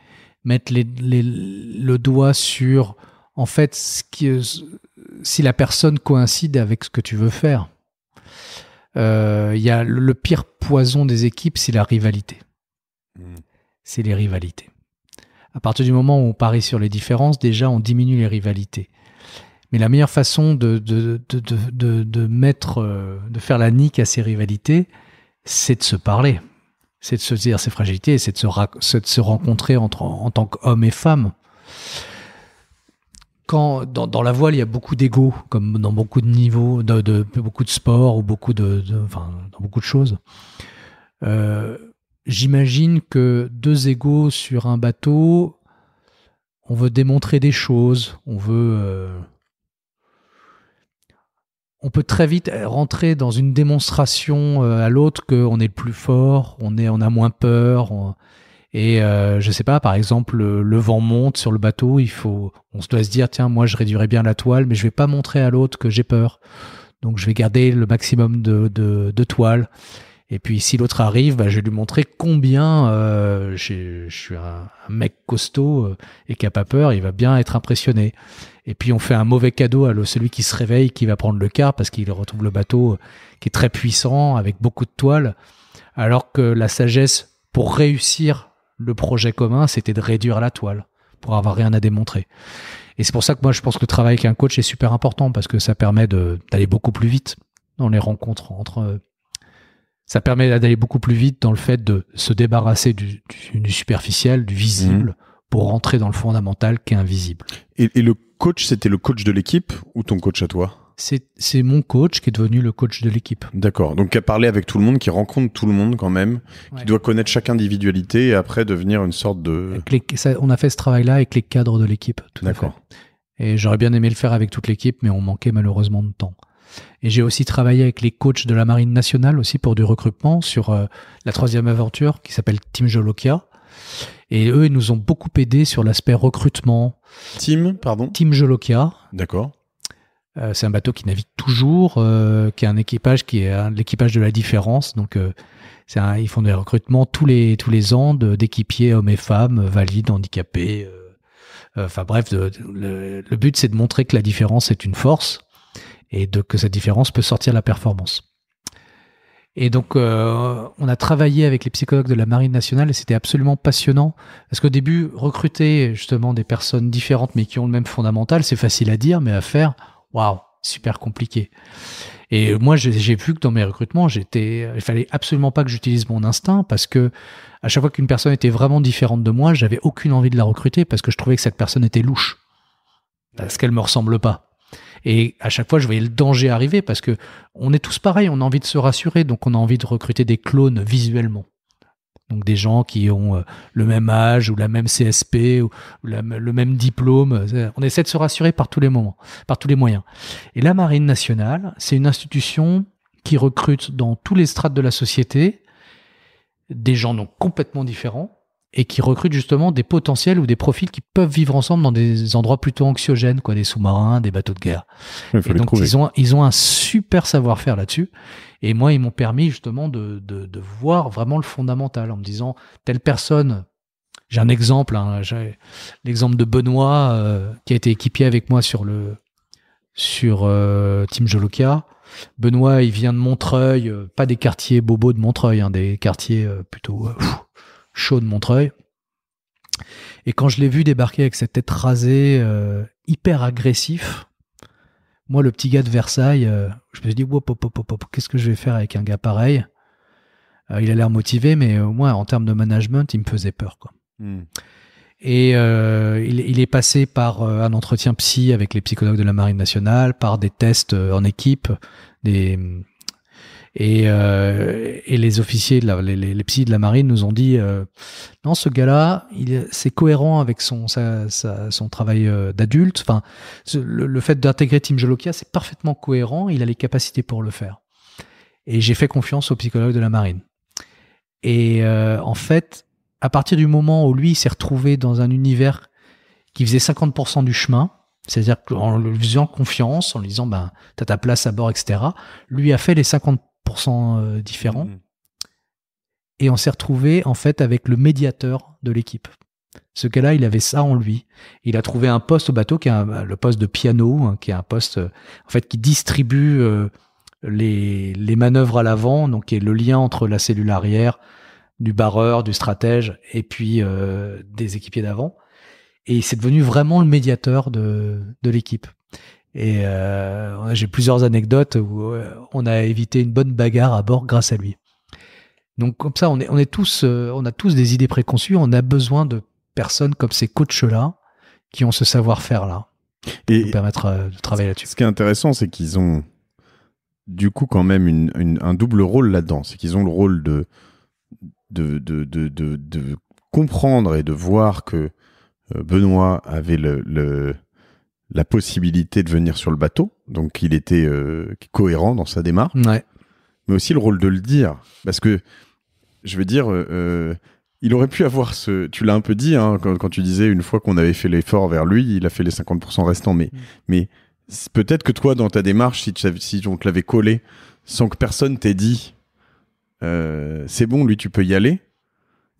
[SPEAKER 2] mettre les, les, le doigt sur en fait ce qui, si la personne coïncide avec ce que tu veux faire. Euh, il y a le, pire poison des équipes, c'est la rivalité. Hmm. C'est les rivalités. À partir du moment où on parie sur les différences, déjà on diminue les rivalités. Mais la meilleure façon de, de, de, de mettre, euh, de faire la nique à ces rivalités, c'est de se parler, c'est de se dire ses fragilités, c'est de, se, de se rencontrer entre, en tant qu'homme et femme dans, la voile, il y a beaucoup d'ego, comme dans beaucoup de niveaux, de, beaucoup de sports ou beaucoup de, dans beaucoup de choses. Euh, j'imagine que deux égos sur un bateau, on veut démontrer des choses, on veut. Euh, on peut très vite rentrer dans une démonstration euh, à l'autre qu'on est le plus fort, on, est, on a moins peur. Et euh, je sais pas, par exemple, euh, le, vent monte sur le bateau, il faut, on se doit se dire, tiens, moi je réduirais bien la toile, mais je vais pas montrer à l'autre que j'ai peur. Donc je vais garder le maximum de, de, de toile. Et puis si l'autre arrive, bah, je vais lui montrer combien euh, je suis un, mec costaud euh, et qui a pas peur, il va bien être impressionné. Et puis on fait un mauvais cadeau à celui qui se réveille, qui va prendre le car parce qu'il retrouve le bateau euh, qui est très puissant, avec beaucoup de toile. Alors que la sagesse, pour réussir le projet commun, c'était de réduire la toile pour avoir rien à démontrer. Et c'est pour ça que moi, je pense que le travail avec un coach est super important parce que ça permet d'aller beaucoup plus vite dans les rencontres entre. Euh, ça permet d'aller beaucoup plus vite dans le fait de se débarrasser du, superficiel, du visible, mhm. pour rentrer dans le fondamental qui est invisible.
[SPEAKER 1] et le coach, c'était le coach de l'équipe ou ton coach à toi c'est mon coach qui est devenu le coach de l'équipe. D'accord. Donc, qui a parlé avec tout le monde, qui rencontre tout le monde quand même, qui doit connaître chaque individualité et après devenir une sorte de.
[SPEAKER 2] on a fait ce travail-là avec les cadres de l'équipe. tout D'accord. Et j'aurais bien aimé le faire avec toute l'équipe, mais on manquait malheureusement de temps. Et j'ai aussi travaillé avec les coachs de la Marine nationale aussi pour du recrutement sur euh, la troisième aventure qui s'appelle Team Jolokia. Et eux, ils nous ont beaucoup aidé sur l'aspect recrutement. Team, pardon Team Jolokia. D'accord. Euh, c'est un bateau qui navigue toujours, euh, qui a un équipage qui est l'équipage de la différence. Donc, euh, ils font des recrutements tous les, tous les ans d'équipiers hommes et femmes, valides, handicapés. Enfin bref, le, but c'est de montrer que la différence est une force et que cette différence peut sortir la performance. Et donc, on a travaillé avec les psychologues de la Marine nationale et c'était absolument passionnant. Parce qu'au début, recruter justement des personnes différentes mais qui ont le même fondamental, c'est facile à dire, mais à faire, waouh, super compliqué. Et moi, j'ai vu que dans mes recrutements, j'étais, il fallait absolument pas que j'utilise mon instinct parce que à chaque fois qu'une personne était vraiment différente de moi, j'avais aucune envie de la recruter parce que je trouvais que cette personne était louche. Parce qu'elle me ressemble pas. Et à chaque fois, je voyais le danger arriver parce que on est tous pareils, on a envie de se rassurer, donc on a envie de recruter des clones visuellement. Donc des gens qui ont euh, le même âge ou la même CSP ou le même diplôme. Euh, on essaie de se rassurer par tous les moments, par tous les moyens. Et la Marine nationale, c'est une institution qui recrute dans tous les strates de la société des gens donc complètement différents et qui recrutent justement des potentiels ou des profils qui peuvent vivre ensemble dans des endroits plutôt anxiogènes, quoi, des sous-marins, des bateaux de guerre. et donc ils ont, ils ont un super savoir-faire là-dessus. Et moi, ils m'ont permis justement de, de, de, voir vraiment le fondamental en me disant telle personne. J'ai un exemple, hein, l'exemple de Benoît euh, qui a été équipier avec moi sur le sur euh, Team Jolokia. Benoît, il vient de Montreuil, euh, pas des quartiers bobos de Montreuil, hein, des quartiers plutôt chaud Montreuil. Et quand je l'ai vu débarquer avec cette tête rasée, euh, hyper agressif, moi, le petit gars de Versailles, euh, je me suis dit, qu'est-ce que je vais faire avec un gars pareil euh, Il a l'air motivé, mais au moins, en termes de management, il me faisait peur. Quoi. Hmm. Et il, est passé par un entretien psy avec les psychologues de la Marine nationale, par des tests en équipe, des, et, euh, et les officiers, de les, les, psys de la marine nous ont dit euh, non, ce gars-là, c'est cohérent avec son, sa, sa, son travail euh, d'adulte. Enfin, le, fait d'intégrer Team Jolokia, c'est parfaitement cohérent. Il a les capacités pour le faire. Et j'ai fait confiance au psychologue de la marine. Et euh, en fait, à partir du moment où lui s'est retrouvé dans un univers qui faisait 50% du chemin, c'est-à-dire qu'en lui faisant confiance, en lui disant ben, t'as ta place à bord, etc., lui a fait les 50 euh, différents. Mmh. Et on s'est retrouvé en fait avec le médiateur de l'équipe. Ce cas là il avait ça en lui. Il a trouvé un poste au bateau qui est bah, le poste de piano, hein, qui est un poste euh, en fait qui distribue euh, les, les, manœuvres à l'avant, donc qui est le lien entre la cellule arrière du barreur, du stratège et puis des équipiers d'avant. Et c'est devenu vraiment le médiateur de l'équipe. Et euh, j'ai plusieurs anecdotes où euh, on a évité une bonne bagarre à bord grâce à lui. Donc comme ça, on est, on est tous, euh, on a tous des idées préconçues. On a besoin de personnes comme ces coachs-là qui ont ce savoir-faire-là et permettre de
[SPEAKER 1] travailler là-dessus. Ce qui est intéressant, c'est qu'ils ont du coup quand même un double rôle là-dedans. C'est qu'ils ont le rôle de de, de, de, comprendre et de voir que Benoît avait le la possibilité de venir sur le bateau, donc il était euh, cohérent dans sa démarche, mais aussi le rôle de le dire, parce que je veux dire, euh, euh, il aurait pu avoir ce, tu l'as un peu dit hein, quand, tu disais une fois qu'on avait fait l'effort vers lui, il a fait les 50% restants, mais, mm. mais peut-être que toi dans ta démarche, si, si on te l'avait collé sans que personne t'ait dit, c'est bon, lui tu peux y aller.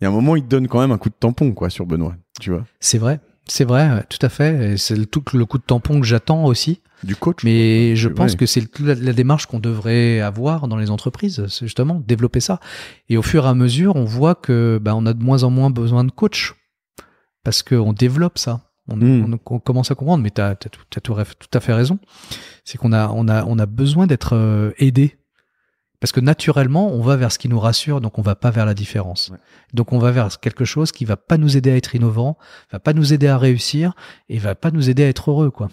[SPEAKER 1] Il y a un moment, il te donne quand même un coup de tampon quoi sur Benoît, tu vois.
[SPEAKER 2] C'est vrai, c'est vrai, tout à fait. C'est le, tout le coup de tampon que j'attends aussi. Du coach. Mais je pense que c'est la, démarche qu'on devrait avoir dans les entreprises, c'est justement développer ça. Et au fur et à mesure, on voit que bah, on a de moins en moins besoin de coach parce qu'on développe ça. Hmm. On, commence à comprendre, mais tu as, tout, à fait raison. C'est qu'on a, a besoin d'être euh, aidé parce que naturellement, on va vers ce qui nous rassure, donc on va pas vers la différence. Donc on va vers quelque chose qui va pas nous aider à être innovant, va pas nous aider à réussir et va pas nous aider à être heureux, quoi.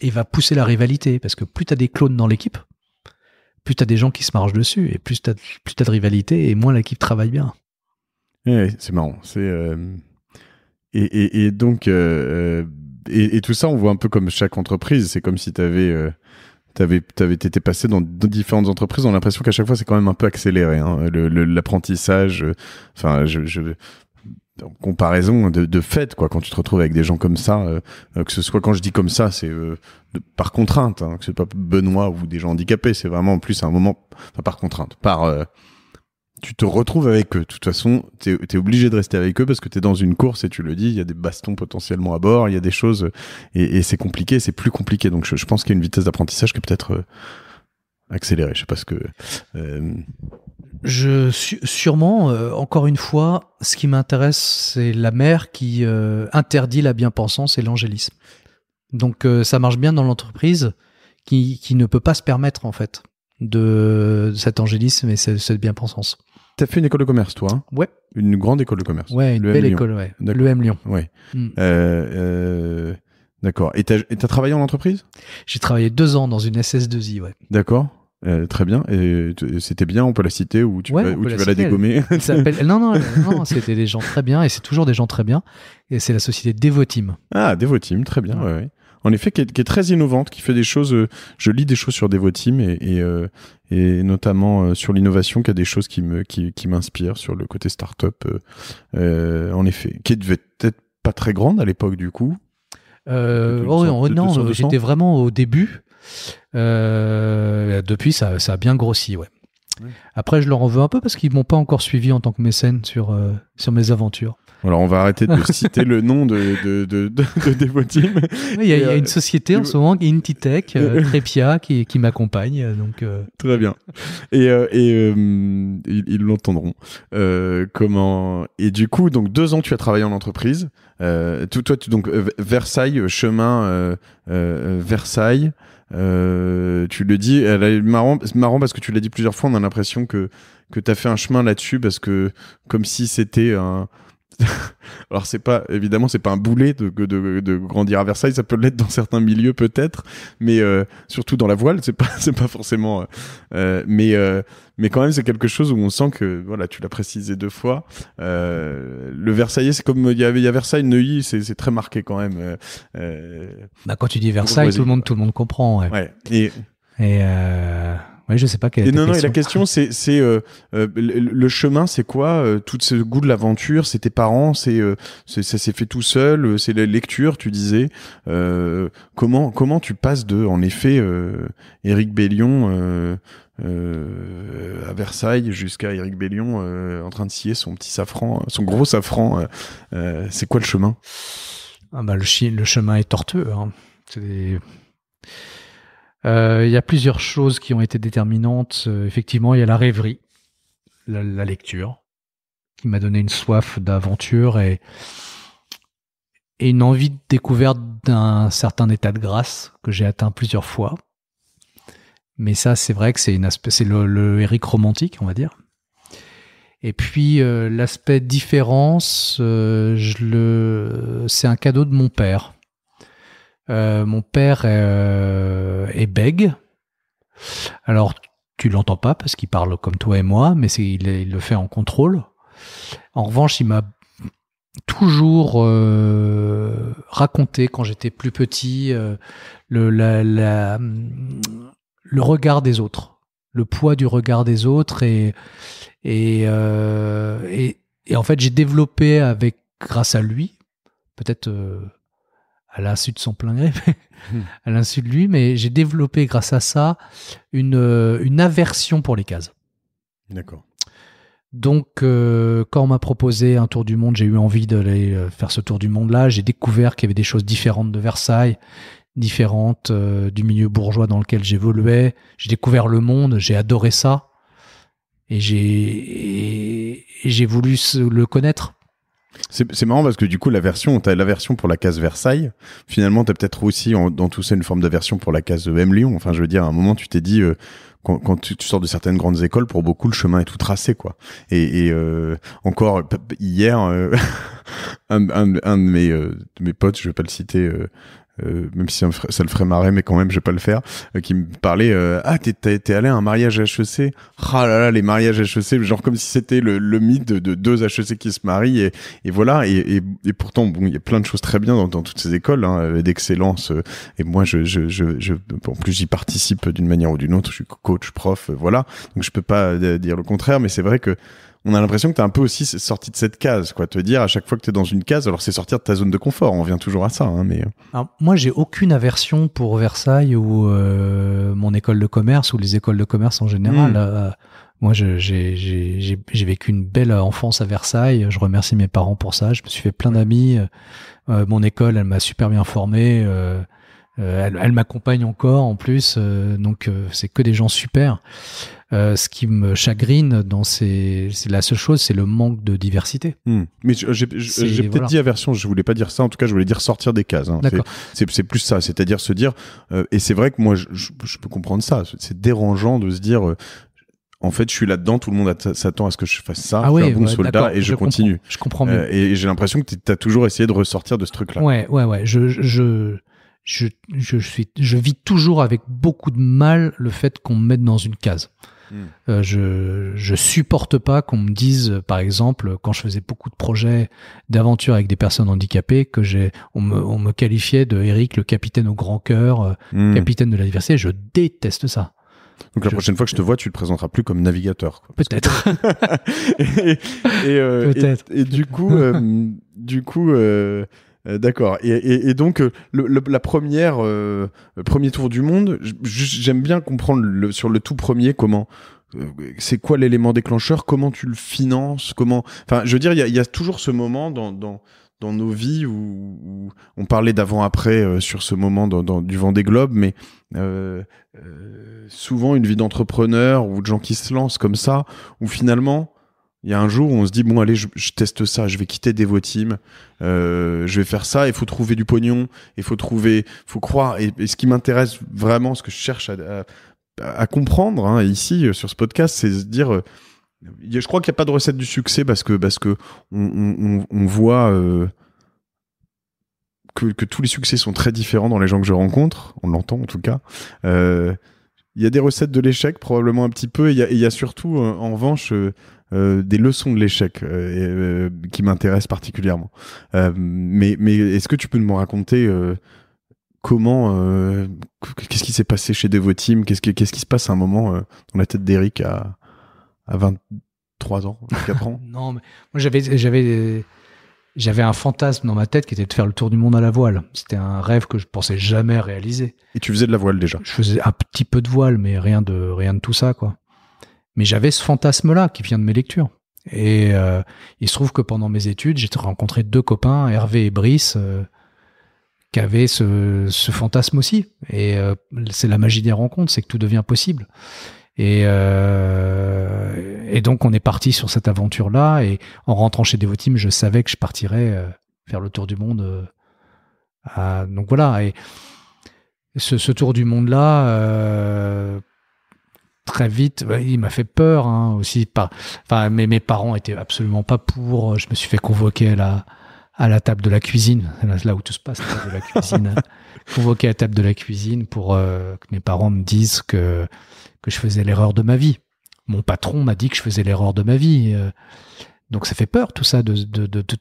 [SPEAKER 2] Et va pousser la rivalité, parce que plus as des clones dans l'équipe, plus as des gens qui se marchent dessus, et plus t'as plus de rivalité, et moins l'équipe travaille bien.
[SPEAKER 1] Eh, c'est marrant. C'est euh, et, donc euh, euh, et, tout ça, on voit un peu comme chaque entreprise. C'est comme si tu avais t'avais t'avais été passé dans différentes entreprises on a l'impression qu'à chaque fois c'est quand même un peu accéléré hein. l'apprentissage euh, enfin je, je en comparaison de, de, fait quoi quand tu te retrouves avec des gens comme ça euh, que ce soit quand je dis comme ça c'est euh, par contrainte hein, que c'est pas Benoît ou des gens handicapés c'est vraiment en plus un moment enfin, par contrainte par tu te retrouves avec eux. De toute façon, tu es, obligé de rester avec eux parce que tu es dans une course et tu le dis, il y a des bastons potentiellement à bord, il y a des choses et, c'est compliqué, c'est plus compliqué. Donc je, pense qu'il y a une vitesse d'apprentissage qui peut-être euh, accélérée. Je sais pas ce que. Euh,
[SPEAKER 2] je, sûrement, euh, encore une fois, ce qui m'intéresse, c'est la mère qui interdit la bien-pensance et l'angélisme. Donc ça marche bien dans l'entreprise qui, qui ne peut pas se permettre en fait de cet angélisme et cette bien-pensance. T'as fait une école de commerce, toi hein
[SPEAKER 1] Ouais. Une grande école de commerce. Oui, une belle école, ouais. Le M Lyon. Ouais. Mm. Euh, euh, d'accord. Et tu as travaillé en entreprise
[SPEAKER 2] J'ai travaillé deux ans dans une SS2I, ouais.
[SPEAKER 1] D'accord. Euh, très bien. Et c'était bien, on peut la citer ou tu, vas, la, dégommer
[SPEAKER 2] Non, non, non c'était des gens très bien et c'est toujours des gens très bien. Et c'est la société Devotim.
[SPEAKER 1] Ah, Devotim, très bien, ouais. ouais en effet, qui est, très innovante, qui fait des choses. Euh, je lis des choses sur Devoteam euh, et, notamment euh, sur l'innovation, qui a des choses qui m'inspirent sur le côté startup. en effet, qui devait être pas très grande à l'époque du coup.
[SPEAKER 2] Oh, non, j'étais vraiment au début. depuis, ça, a bien grossi, ouais. Après, je leur en veux un peu parce qu'ils m'ont pas encore suivi en tant que mécène sur mes aventures.
[SPEAKER 1] Alors, on va arrêter de citer le nom de, de, de,
[SPEAKER 2] Il y, a euh, une société en ce moment, Intitech, euh, qui, qui m'accompagne. Euh, donc, euh.
[SPEAKER 1] Très bien. Et, et ils l'entendront. comment... Et du coup, donc, deux ans, tu as travaillé en entreprise. Tout, toi, tu, donc, Versailles, chemin Versailles. tu le dis, elle est marrant, marrant parce que tu l'as dit plusieurs fois, on a l'impression que, que tu as fait un chemin là-dessus parce que comme si c'était un, alors c'est pas évidemment c'est pas un boulet de, de, grandir à Versailles, ça peut l'être dans certains milieux peut-être, mais euh, surtout dans la voile c'est pas c'est pas forcément. Euh, euh, mais mais quand même c'est quelque chose où on sent que voilà tu l'as précisé deux fois. le Versaillais c'est comme il y a Versailles Neuilly c'est très marqué quand même. Bah, quand tu dis Versailles tout le monde
[SPEAKER 2] tout le monde comprend. Et, Et oui, je sais pas quelle Non, non, la
[SPEAKER 1] question, c'est euh, euh le, chemin, c'est quoi euh, Tout ce goût de l'aventure, c'est tes parents, c'est euh, ça s'est fait tout seul, c'est la lecture, tu disais. comment, comment tu passes de, en effet, eric Bellion à Versailles jusqu'à eric Bellion en train de scier son petit safran, son gros safran C'est quoi le chemin ah bah, le, chemin est
[SPEAKER 2] tortueux. Hein. C'est euh, il y a plusieurs choses qui ont été déterminantes. Euh, effectivement, il y a la rêverie, la, lecture, qui m'a donné une soif d'aventure et, une envie de découverte d'un certain état de grâce que j'ai atteint plusieurs fois. Mais ça, c'est vrai que c'est le, le, Eric romantique, on va dire. Et puis euh, l'aspect différence, c'est un cadeau de mon père euh, mon père euh, est, bègue. Alors, tu l'entends pas parce qu'il parle comme toi et moi, mais c'est, il, le fait en contrôle. En revanche, il m'a toujours euh, raconté quand j'étais plus petit le, regard des autres, le poids du regard des autres et, et en fait j'ai développé avec grâce à lui peut-être à l'insu de son plein gré, hmm. à l'insu de lui, mais j'ai développé grâce à ça une, euh, aversion pour les cases. D'accord. Donc, euh, quand on m'a proposé un tour du monde, j'ai eu envie d'aller euh, faire ce tour du monde-là. J'ai découvert qu'il y avait des choses différentes de Versailles, différentes du milieu bourgeois dans lequel j'évoluais. J'ai découvert le monde, j'ai adoré ça. Et j'ai voulu le connaître.
[SPEAKER 1] C'est marrant parce que du coup, la version, tu la version pour la case Versailles. Finalement, tu as peut-être aussi dans tout ça une forme d'aversion pour la case euh, M Lyon. Enfin, je veux dire, à un moment, tu t'es dit, euh, quand, quand tu, sors de certaines grandes écoles, pour beaucoup, le chemin est tout tracé, quoi. Et, et euh, encore, hier, un, un, un, de mes, de mes potes, je vais pas le citer, euh, même si ça, le ferait marrer, mais quand même, je vais pas le faire, euh, qui me parlait euh, Ah, t'es, allé à un mariage HEC Ah là là, les mariages HEC, genre comme si c'était le, mythe de, deux HEC qui se marient, et, voilà. Et, et, pourtant, bon, il y a plein de choses très bien dans, toutes ces écoles hein, d'excellence. et moi, je, je, je, je en plus, j'y participe d'une manière ou d'une autre. Je suis coach, prof, voilà. Donc, je peux pas dire le contraire, mais c'est vrai que on a l'impression que tu es un peu aussi sorti de cette case, quoi. Te dire à chaque fois que tu es dans une case, alors c'est sortir de ta zone de confort, on vient toujours à ça. Hein, mais...
[SPEAKER 2] Euh. moi, j'ai aucune aversion pour Versailles ou euh, mon école de commerce ou les écoles de commerce en général. Hmm. Euh, moi, j'ai vécu une belle enfance à Versailles. Je remercie mes parents pour ça. Je me suis fait plein d'amis. mon école, elle m'a super bien formé. Euh, elle, m'accompagne encore en plus, euh, donc euh, c'est que des gens super. ce qui me chagrine dans ces, c'est la seule chose, c'est le manque de diversité.
[SPEAKER 1] Hmm. Mais j'ai peut-être dit aversion, je voulais pas dire ça. En tout cas, je voulais dire sortir des cases. Hein. C'est plus ça, c'est-à-dire se dire. et c'est vrai que moi, je, peux comprendre ça. C'est dérangeant de se dire. en fait, je suis là-dedans, tout le monde s'attend à ce que je fasse ça, je suis un bon soldat et je, continue. je comprends et j'ai l'impression que tu as toujours essayé de ressortir de ce truc-là.
[SPEAKER 2] Ouais, ouais, ouais. je, je, je, suis, je vis toujours avec beaucoup de mal le fait qu'on me mette dans une case. Hmm. Euh, je, je supporte pas qu'on me dise, par exemple, quand je faisais beaucoup de projets d'aventure avec des personnes handicapées, que j'ai, on me, on me qualifiait de Eric, le capitaine au grand cœur, euh, hmm. capitaine de la diversité. Je déteste ça.
[SPEAKER 1] Donc la prochaine fois que je te vois, tu te présenteras plus comme navigateur. Peut-être. et, euh, Peut être et, du coup, du coup, euh, d'accord. Et, donc, euh, le, la première, euh, premier tour du monde, j'aime bien comprendre sur le tout premier comment. c'est quoi l'élément déclencheur Comment tu le finances Comment Enfin, je veux dire, il y a, toujours ce moment dans, dans, nos vies où, on parlait d'avant-après sur ce moment du vent des globes, mais souvent une vie d'entrepreneur ou de gens qui se lancent comme ça, où finalement il y a un jour où on se dit bon allez je, teste ça, je vais quitter Devoteam, euh, je vais faire ça. Il faut trouver du pognon, il faut trouver, faut croire. Et, ce qui m'intéresse vraiment, ce que je cherche à, comprendre hein, ici euh, sur ce podcast, c'est de dire euh, je crois qu'il n'y a pas de recette du succès parce que parce que on, voit euh, que, que, tous les succès sont très différents dans les gens que je rencontre. On l'entend en tout cas. il y a des recettes de l'échec probablement un petit peu. Et il y a, surtout en revanche euh, des leçons de l'échec euh, euh, qui m'intéressent particulièrement. mais est-ce que tu peux me raconter comment, qu'est-ce qui s'est passé chez Devoteam Qu'est-ce qui, qu'est-ce qui se passe à un moment dans la tête d'Eric à, à 23 ans, 24 ans
[SPEAKER 2] Non, mais moi j'avais, j'avais, j'avais un fantasme dans ma tête qui était de faire le tour du monde à la voile. C'était un rêve que je pensais jamais réaliser.
[SPEAKER 1] Et tu faisais de la voile déjà Je
[SPEAKER 2] faisais un petit peu de voile, mais rien de, rien de tout ça, quoi. Mais j'avais ce fantasme-là qui vient de mes lectures. Et euh, il se trouve que pendant mes études, j'ai rencontré deux copains, Hervé et Brice, euh, qui avaient ce, fantasme aussi. Et euh, c'est la magie des rencontres, c'est que tout devient possible. Et, donc on est parti sur cette aventure-là. Et en rentrant chez Devotim, je savais que je partirais faire le tour du monde. donc voilà. Et ce tour du monde-là très vite, il m'a fait peur hein, aussi. Pas, enfin, mes, parents étaient absolument pas pour. Euh, je me suis fait convoquer à la, à la table de la cuisine, là où tout se passe, la de la cuisine, convoqué à la table de la cuisine pour euh, que mes parents me disent que, que je faisais l'erreur de ma vie. Mon patron m'a dit que je faisais l'erreur de ma vie. Euh. Donc ça fait peur tout ça de,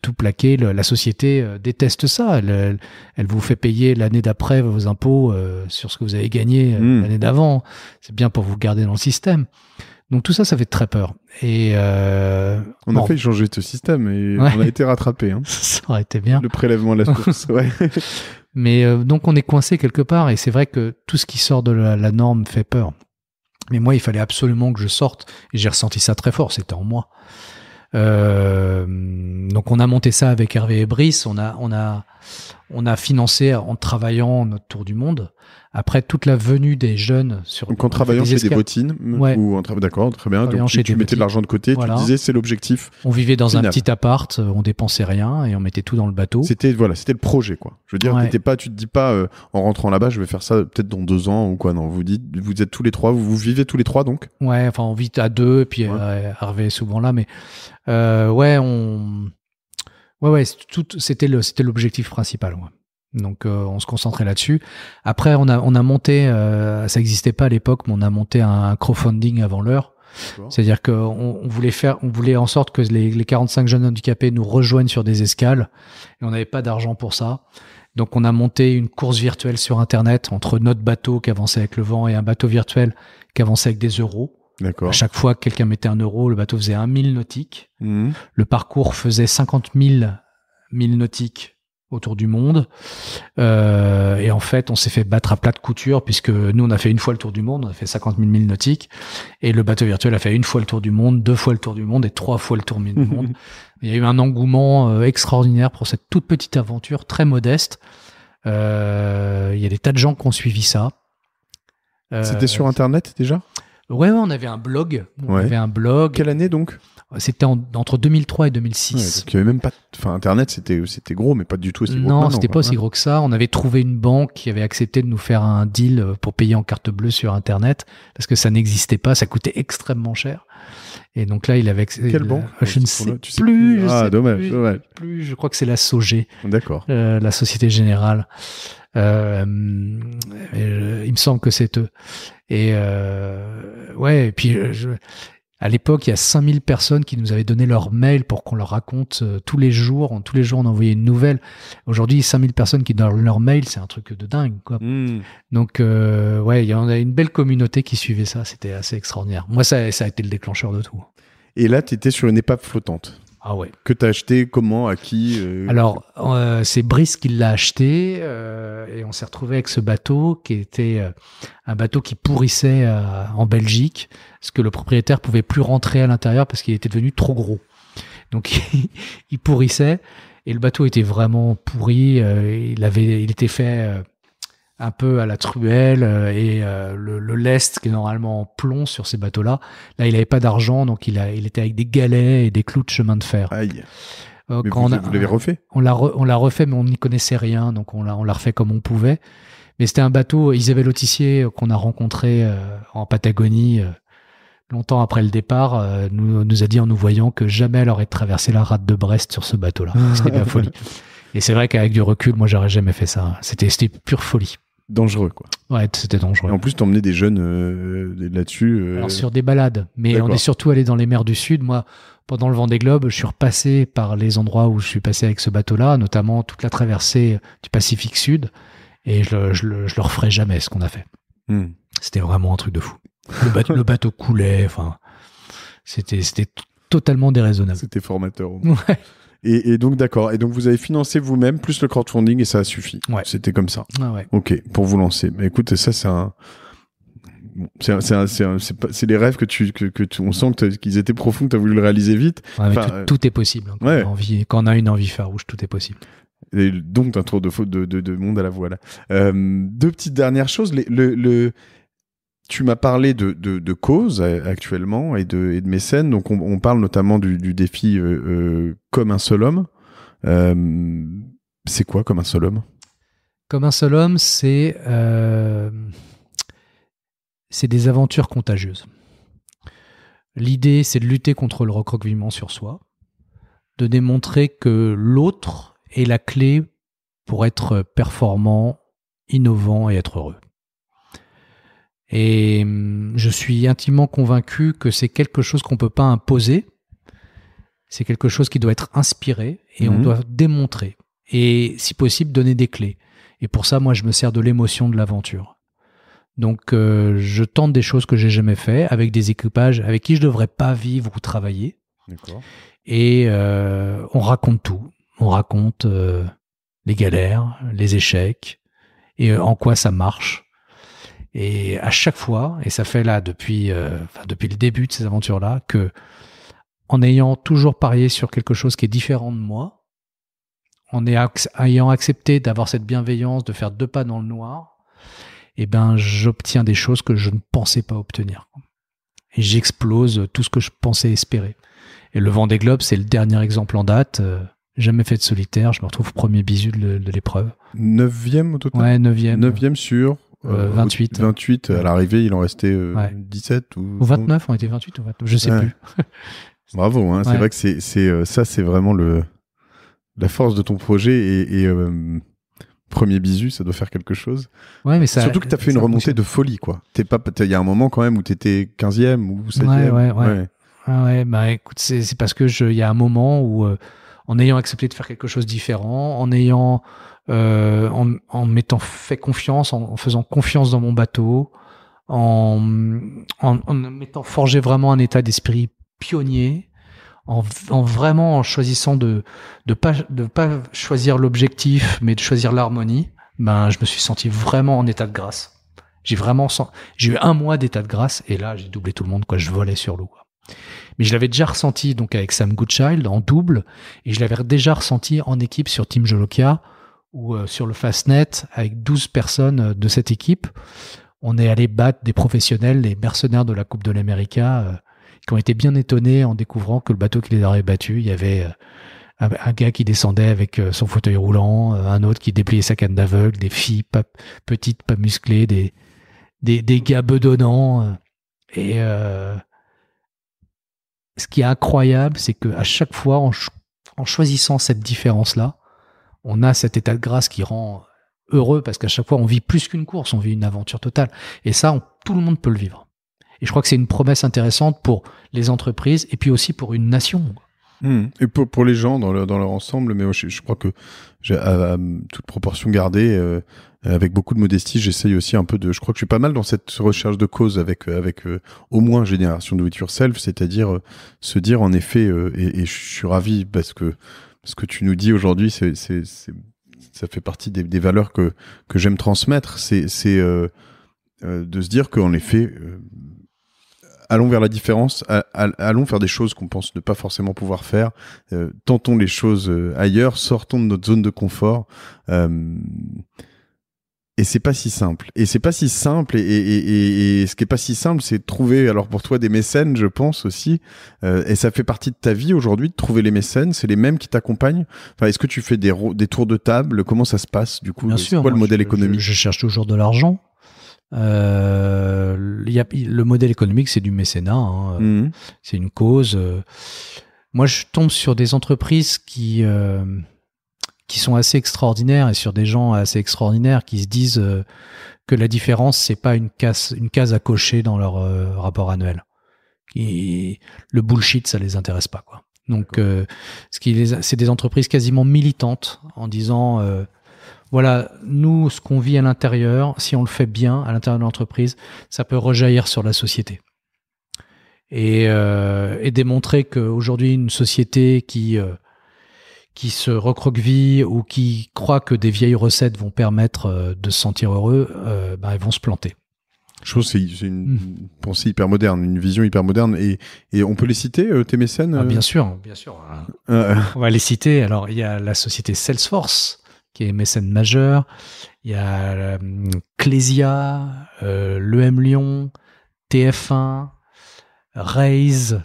[SPEAKER 2] tout plaquer. la société euh, déteste ça. Elle, vous fait payer l'année d'après vos impôts euh, sur ce que vous avez gagné euh, hmm. l'année d'avant. C'est bien pour vous garder dans le système. Donc tout ça, ça fait très peur.
[SPEAKER 1] Et on a fait changer ce système et on a été rattrapé. Hein. ça aurait été bien. Le prélèvement à la source,
[SPEAKER 2] Mais donc on est coincé quelque part et c'est vrai que tout ce qui sort de la, la, norme fait peur. Mais moi, il fallait absolument que je sorte et j'ai ressenti ça très fort. C'était en moi. Euh, donc on a monté ça avec Hervé et Brice, on a, on a, on a financé en travaillant notre tour du monde. Après toute la venue des jeunes sur donc en travaillant des des bottines
[SPEAKER 1] ou en d'accord très bien tu, mettais de l'argent de côté tu disais c'est l'objectif on vivait dans un petit
[SPEAKER 2] appart euh, on dépensait
[SPEAKER 1] rien et on mettait tout dans le bateau c'était voilà c'était le projet quoi je veux dire tu pas tu te dis pas euh, en rentrant là-bas je vais faire ça peut-être dans deux ans ou quoi non vous dites vous êtes tous les trois vous, vivez tous les trois donc
[SPEAKER 2] ouais enfin on vit à deux et puis Harvey euh, est souvent là mais ouais on Ouais, ouais, tout, c'était, c'était l'objectif principal. Donc euh, on se concentrait là-dessus. Après, on a, monté, euh, ça n'existait pas à l'époque, mais on a monté un crowdfunding avant l'heure. C'est-à-dire qu'on on voulait faire, on voulait en sorte que les, les 45 jeunes handicapés nous rejoignent sur des escales, et on n'avait pas d'argent pour ça. Donc on a monté une course virtuelle sur Internet entre notre bateau qui avançait avec le vent et un bateau virtuel qui avançait avec des euros. À chaque fois que quelqu'un mettait un euro, le bateau faisait 1 000 nautiques. Mmh. Le parcours faisait 50 000, nautiques autour du monde. Euh, et en fait, on s'est fait battre à plat de couture puisque nous, on a fait une fois le tour du monde, on a fait 50 000 milles nautiques. Et le bateau virtuel a fait une fois le tour du monde, deux fois le tour du monde et trois fois le tour du monde. Il y a eu un engouement euh, extraordinaire pour cette toute petite aventure très modeste. Euh, il y a des tas de gens qui ont suivi ça. C'était sur Internet déjà Ouais, on avait un blog. On avait un blog. Quelle année donc c'était entre 2003 et 2006.
[SPEAKER 1] donc il y avait même pas, enfin Internet c'était c'était gros, mais pas du tout aussi gros. Non, c'était pas aussi gros
[SPEAKER 2] que ça. On avait trouvé une banque qui avait accepté de nous faire un deal euh, pour payer en carte bleue sur Internet parce que ça n'existait pas, ça coûtait extrêmement cher. Et donc là, il avait. Quelle banque Je ne sais, plus. Ah, dommage, dommage. Plus, je crois que c'est la SOG. D'accord. Euh, la Société Générale. Euh, il me semble que c'est eux. Et ouais, et puis je, à l'époque, il y a 5000 personnes qui nous avaient donné leur mail pour qu'on leur raconte euh, tous les jours. En, tous les jours, on envoyait une nouvelle. Aujourd'hui, 5000 personnes qui donnent leur mail, c'est un truc de dingue. Quoi. Hmm. Donc, euh, ouais, il y en a une belle communauté qui suivait ça. C'était assez extraordinaire. Moi, ça, ça a été le déclencheur de tout.
[SPEAKER 1] Et là, tu étais sur une épave flottante. Ah ouais. Que t'as acheté comment, à qui euh, Alors,
[SPEAKER 2] euh, c'est Brice qui l'a acheté euh, et on s'est retrouvé avec ce bateau qui était un bateau qui pourrissait en Belgique parce que le propriétaire pouvait plus rentrer à l'intérieur parce qu'il était devenu trop gros. Donc, il pourrissait et le bateau était vraiment pourri. il avait, il était fait un peu à la truelle euh, et euh, le, lest qui est normalement en plomb sur ces bateaux-là. Là, il n'avait pas d'argent, donc il, était avec des galets et des clous de chemin de fer. Euh, vous, l'avez refait On l'a refait, mais on n'y connaissait rien, donc on l'a refait comme on pouvait. Mais c'était un bateau, Isabelle Autissier, qu'on a rencontré en Patagonie longtemps après le départ, nous, a dit en nous voyant que jamais elle aurait traversé la rade de Brest sur ce bateau-là. C'était bien folie. Et c'est vrai qu'avec du recul, moi, j'aurais jamais fait ça. C'était pure folie
[SPEAKER 1] dangereux quoi. Ouais, c'était dangereux. en plus, t'emmenais des jeunes euh, là-dessus. Euh, Alors sur des balades, mais on est
[SPEAKER 2] surtout allé dans les mers du sud. Moi, pendant le vent des globes je suis repassé par les endroits où je suis passé avec ce bateau-là, notamment toute la traversée du Pacifique Sud, et je, le, je jamais ce qu'on a fait. Hmm. C'était vraiment un truc de fou. Le bateau, coulait, enfin, c'était totalement déraisonnable. C'était formateur.
[SPEAKER 1] Et, donc, d'accord. Et donc, vous avez financé vous-même, plus le crowdfunding, et ça a suffi. C'était comme ça. Ah ouais. Ok, pour vous lancer. Mais écoute, ça, c'est un. c'est les rêves que tu, que, que tu on sent qu'ils étaient profonds, que tu as voulu le réaliser vite. Ah, enfin,
[SPEAKER 2] tout, est possible. quand, on a envie, quand on a une
[SPEAKER 1] envie farouche, tout est possible. Et donc, un tour de, de, de, de monde à la voile. Euh, deux petites dernières choses. le, le, tu m'as parlé de, causes euh, actuellement et de, mécènes. Donc, on, parle notamment du, défi euh, euh, Comme un seul homme. c'est quoi Comme un seul homme
[SPEAKER 2] Comme un seul homme, c'est des aventures contagieuses. L'idée, c'est de lutter contre le recroquevillement sur soi, de démontrer que l'autre est la clé pour être performant, innovant et être heureux. Et hum, je suis intimement convaincu que c'est quelque chose qu'on ne peut pas imposer, c'est quelque chose qui doit être inspiré et on mhm. doit démontrer. Et si possible, donner des clés. Et pour ça, moi, je me sers de l'émotion de l'aventure. Donc, euh, je tente des choses que j'ai jamais fait avec des équipages avec qui je ne devrais pas vivre ou travailler. Et euh, on raconte tout. On raconte euh, les galères, les échecs et en quoi ça marche et à chaque fois, et ça fait là depuis, euh, enfin, depuis le début de ces aventures-là, que en ayant toujours parié sur quelque chose qui est différent de moi, en ayant accepté d'avoir cette bienveillance, de faire deux pas dans le noir, eh ben, j'obtiens des choses que je ne pensais pas obtenir. Et j'explose tout ce que je pensais espérer. Et le vent des globes c'est le dernier exemple en date. Euh, jamais fait de solitaire, je me retrouve premier bisu de, de l'épreuve.
[SPEAKER 1] Neuvième au total Ouais, neuvième. Neuvième sur 28. Euh, 28, euh, à l'arrivée, il en restait 17 euh, ou... 29, on était
[SPEAKER 2] 28 ou 29, je sais plus.
[SPEAKER 1] Bravo, hein, c'est vrai que ça, c'est vraiment le, la force de ton projet et, premier bisu, ça doit faire quelque chose. mais ça, Surtout que tu as fait une remontée de folie, quoi. Il y a un moment quand même où tu étais 15e ou 7 e Ouais, ouais,
[SPEAKER 2] ah ouais. bah écoute, c'est, parce que il y a un moment où, en ayant accepté de faire quelque chose de différent, en ayant euh, en, en m'étant fait confiance, en, en, faisant confiance dans mon bateau, en, en, en m'étant forgé vraiment un état d'esprit pionnier, en, vraiment en choisissant de de pas de pas choisir l'objectif, mais de choisir l'harmonie. Ben, je me suis senti vraiment en état de grâce. J'ai vraiment j'ai eu un mois d'état de grâce et là j'ai doublé tout le monde quoi, je volais sur l'eau. Mais je l'avais déjà ressenti donc avec Sam Goodchild en double et je l'avais déjà ressenti en équipe sur Team Jolokia ou euh, sur le Fastnet avec 12 personnes euh, de cette équipe. On est allé battre des professionnels, des mercenaires de la Coupe de l'Amérique, euh, qui ont été bien étonnés en découvrant que le bateau qui les battu, battus, il y avait un, gars qui descendait avec son fauteuil roulant, un autre qui dépliait sa canne d'aveugle, des filles pas, petites, pas musclées, des, des, des gars bedonnants. Et ce qui est incroyable, c'est qu'à chaque fois, en choisissant cette différence-là, on a cet état de grâce qui rend heureux parce qu'à chaque fois on vit plus qu'une course, on vit une aventure totale. Et ça, tout le monde peut le vivre. Et je crois que c'est une promesse intéressante pour les entreprises et puis aussi pour une nation.
[SPEAKER 1] Hmm. Et pour, les gens dans, leur ensemble, mais je, crois que à, toute proportion gardée, euh, avec beaucoup de modestie, j'essaye aussi un peu de. Je crois que je suis pas mal dans cette recherche de cause avec avec euh, au moins génération de it yourself, c'est-à-dire euh, se dire en effet, et, et, je suis ravi parce que ce que tu nous dis aujourd'hui, c'est, ça fait partie des, valeurs que, que j'aime transmettre. C'est, euh, euh, de se dire qu'en effet, euh, allons vers la différence, allons faire des choses qu'on pense ne pas forcément pouvoir faire, tentons les choses ailleurs, sortons de notre zone de confort. Et c'est pas si simple. Et c'est pas si simple. Et, ce qui est pas si simple, c'est de trouver. Alors pour toi, des mécènes, je pense aussi. Euh, et ça fait partie de ta vie aujourd'hui de trouver les mécènes. C'est les mêmes qui t'accompagnent. Enfin, est-ce que tu fais des, des tours de table Comment ça se passe du coup Bien sûr. Quoi le modèle économique je, cherche toujours de l'argent. Euh, le modèle économique, c'est du mécénat. Hein, euh, mmh.
[SPEAKER 2] C'est une cause. Moi, je tombe sur des entreprises qui qui sont assez extraordinaires et sur des gens assez extraordinaires qui se disent euh, que la différence c'est pas une case une case à cocher dans leur euh, rapport annuel. qui le bullshit ça les intéresse pas quoi. Donc euh, ce qui c'est des entreprises quasiment militantes en disant voilà, nous, ce qu'on vit à l'intérieur, si on le fait bien à l'intérieur de l'entreprise, ça peut rejaillir sur la société. Et, et démontrer qu'aujourd'hui, une société qui qui se recroquevillent ou qui croient que des vieilles recettes vont permettre euh, de se sentir heureux, ils
[SPEAKER 1] euh, bah, vont se planter. Je trouve que c'est une hmm. pensée hyper moderne, une vision hyper moderne. Et, et on peut les citer, euh, tes mécènes ah, euh Bien sûr, bien sûr. on va les citer. Alors, il y
[SPEAKER 2] a la société Salesforce, qui est mécène majeur. Il y a Clésia, l'EM Lyon, TF1, Raise,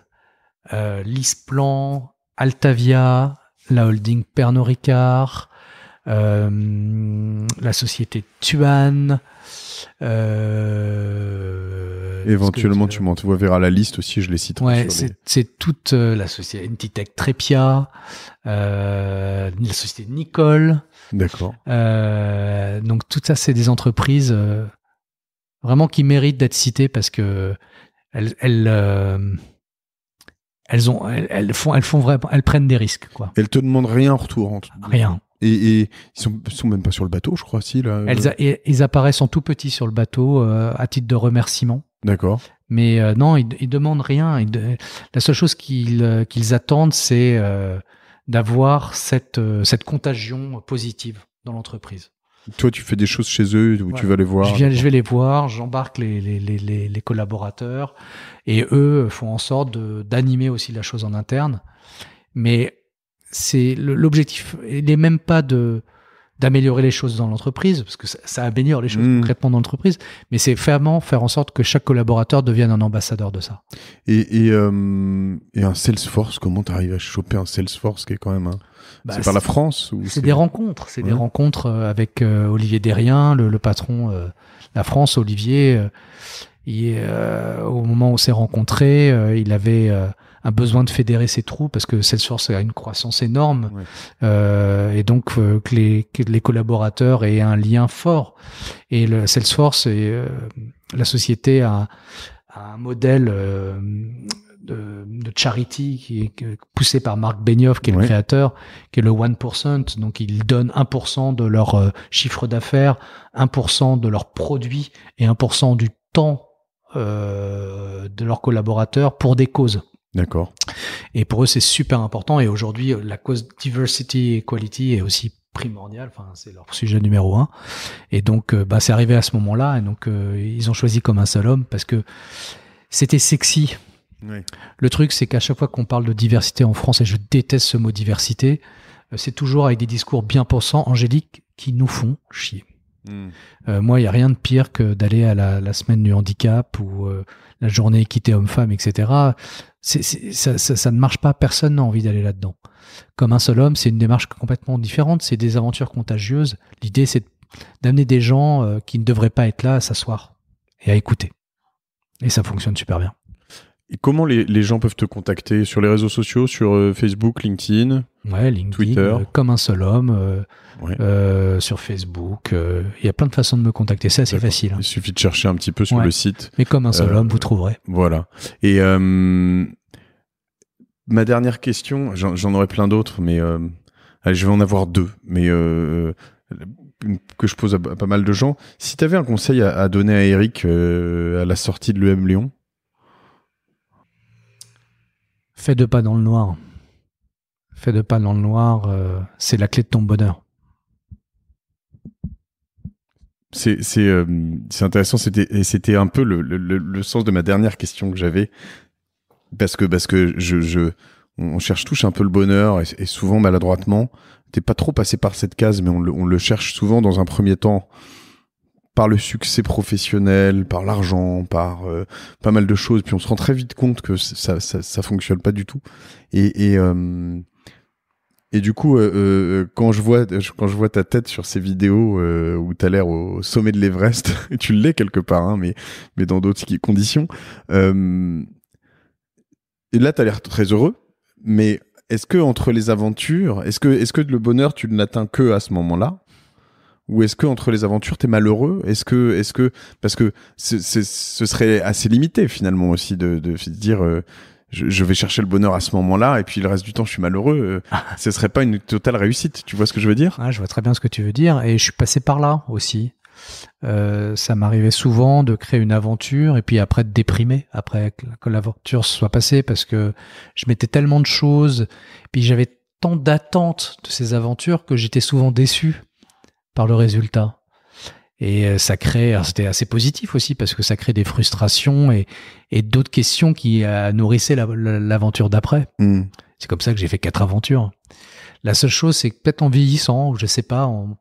[SPEAKER 2] Lisplan, Altavia, la holding Pernod Ricard, euh, la société Tuan. Euh, Éventuellement,
[SPEAKER 1] tu vois vers la liste aussi, je les cite. Ouais,
[SPEAKER 2] c'est toute euh, la société Entitech Trépia, euh, la société Nicole. D'accord. donc tout ça, c'est des entreprises vraiment qui méritent d'être citées parce que elles
[SPEAKER 1] elles font, elles prennent des risques, quoi. Elles te demandent rien en retour. rien. Et, ils sont, sont même pas sur le bateau, je crois, si. Là, Elles
[SPEAKER 2] euh. ils apparaissent en tout petit sur le bateau euh, à titre de remerciement. D'accord. Mais euh, non, ils, ne demandent rien. la seule chose qu'ils qu'ils attendent, c'est d'avoir cette cette contagion positive dans l'entreprise.
[SPEAKER 1] Toi, tu fais des choses chez eux ou tu vas les voir. Je, viens, vais
[SPEAKER 2] les voir, j'embarque les, les, collaborateurs et eux font en sorte d'animer aussi la chose en interne. Mais c'est l'objectif, il n'est même pas de d'améliorer les choses dans l'entreprise, parce que ça, améliore les choses hmm. concrètement dans l'entreprise, mais c'est vraiment faire en sorte que chaque collaborateur devienne un ambassadeur de ça.
[SPEAKER 1] Et, et, euh, un Salesforce, comment tu arrives à choper un Salesforce qui est quand même un... Bah, c'est par la France C'est des rencontres, c'est des
[SPEAKER 2] rencontres euh, avec euh, Olivier Derrien, le, patron la France, Olivier. Et, au moment où on s'est rencontré il avait un besoin de fédérer ses troupes parce que Salesforce a une croissance énorme euh, et donc euh, que, les, collaborateurs aient un lien fort. Et le Salesforce et euh, la société a, un modèle euh, de, de, charity qui est poussé par Marc Benioff, qui est le créateur, qui est le 1%. Donc, ils donnent 1% de leur chiffre d'affaires, 1% de leurs produits et 1% du temps euh, de leurs collaborateurs pour des causes. D'accord. Et pour eux, c'est super important. Et aujourd'hui, euh, la cause diversity et equality est aussi primordiale. Enfin, c'est leur sujet numéro un. Et donc, euh, bah, c'est arrivé à ce moment-là. Et donc, euh, ils ont choisi comme un seul homme parce que c'était sexy. Le truc, c'est qu'à chaque fois qu'on parle de diversité en France, et je déteste ce mot diversité, c'est toujours avec des discours bien pensants, angéliques, qui nous font chier. Hmm. Euh, moi, il n'y a rien de pire que d'aller à la, semaine du handicap ou euh, la journée équité homme-femme, etc. ça, ne marche pas, personne n'a envie d'aller là-dedans. Comme un seul homme, c'est une démarche complètement différente, c'est des aventures contagieuses. L'idée, c'est d'amener des gens euh, qui ne devraient pas être là à s'asseoir et à écouter. Et ça fonctionne super bien.
[SPEAKER 1] Et comment les, gens peuvent te contacter Sur les réseaux sociaux, sur Facebook, LinkedIn Ouais, LinkedIn, Twitter. Euh,
[SPEAKER 2] comme un seul homme, euh, euh, sur Facebook. Il y a plein de façons de me contacter, c'est
[SPEAKER 1] facile. Hein. Il suffit de chercher un petit peu sur le site. Mais comme un seul homme, vous trouverez. Voilà. Et ma dernière question, j'en aurais plein d'autres, mais je vais en avoir deux, mais que je pose à, pas mal de gens. Si tu avais un conseil à, donner à Eric à la sortie de l'EM Lyon
[SPEAKER 2] Fais deux pas dans le noir fait de pas dans le noir, euh, c'est la clé de ton bonheur.
[SPEAKER 1] C'est euh, intéressant, c'était un peu le, le, sens de ma dernière question que j'avais. Parce que, parce que je, je, on cherche tous un peu le bonheur et, souvent maladroitement. T'es pas trop passé par cette case, mais on le, on le cherche souvent dans un premier temps par le succès professionnel, par l'argent, par euh, pas mal de choses. Puis on se rend très vite compte que ça, ça, fonctionne pas du tout. Et, et du coup, euh, euh, quand je vois quand je vois ta tête sur ces vidéos euh, où tu as l'air au sommet de l'Everest, tu l'es quelque part, hein, mais mais dans d'autres conditions. et là, as l'air très heureux, mais est-ce que entre les aventures, est-ce que est-ce que le bonheur tu ne l'atteins que à ce moment-là, ou est-ce que entre les aventures tu es malheureux Est-ce que est-ce que parce que ce, serait assez limité finalement aussi de de, de dire je, vais chercher le bonheur à ce moment-là, et puis le reste du temps, je suis malheureux. Euh, ah. ce serait pas une totale réussite. Tu vois ce que je veux dire
[SPEAKER 2] ah, Je vois très bien ce que tu veux dire, et je suis passé par là aussi. Euh, ça m'arrivait souvent de créer une aventure et puis après de déprimer après que l'aventure soit passée parce que je mettais tellement de choses, puis j'avais tant d'attentes de ces aventures que j'étais souvent déçu par le résultat. Et euh, ça crée, c'était assez positif aussi parce que ça crée des frustrations et, et d'autres questions qui euh, nourrissaient l'aventure d'après. Hmm. C'est comme ça que j'ai fait quatre aventures. La seule chose, c'est que peut-être en vieillissant, ou je sais pas, en,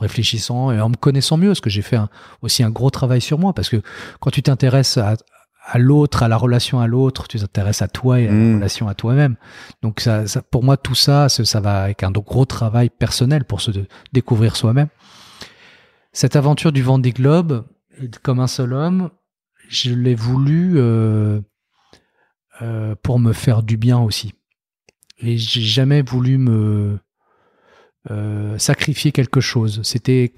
[SPEAKER 2] réfléchissant et en me connaissant mieux, parce que j'ai fait aussi un gros travail sur moi, parce que quand tu t'intéresses à, à l'autre, à la relation à l'autre, tu t'intéresses à toi et à la hmm. relation à toi-même. Donc ça, ça, pour moi, tout ça, ça va avec un gros travail personnel pour se découvrir soi-même. Cette aventure du Vendée Globe, comme un seul homme, je l'ai voulu euh, euh, pour me faire du bien aussi. Et j'ai jamais voulu me euh, sacrifier quelque chose. C'était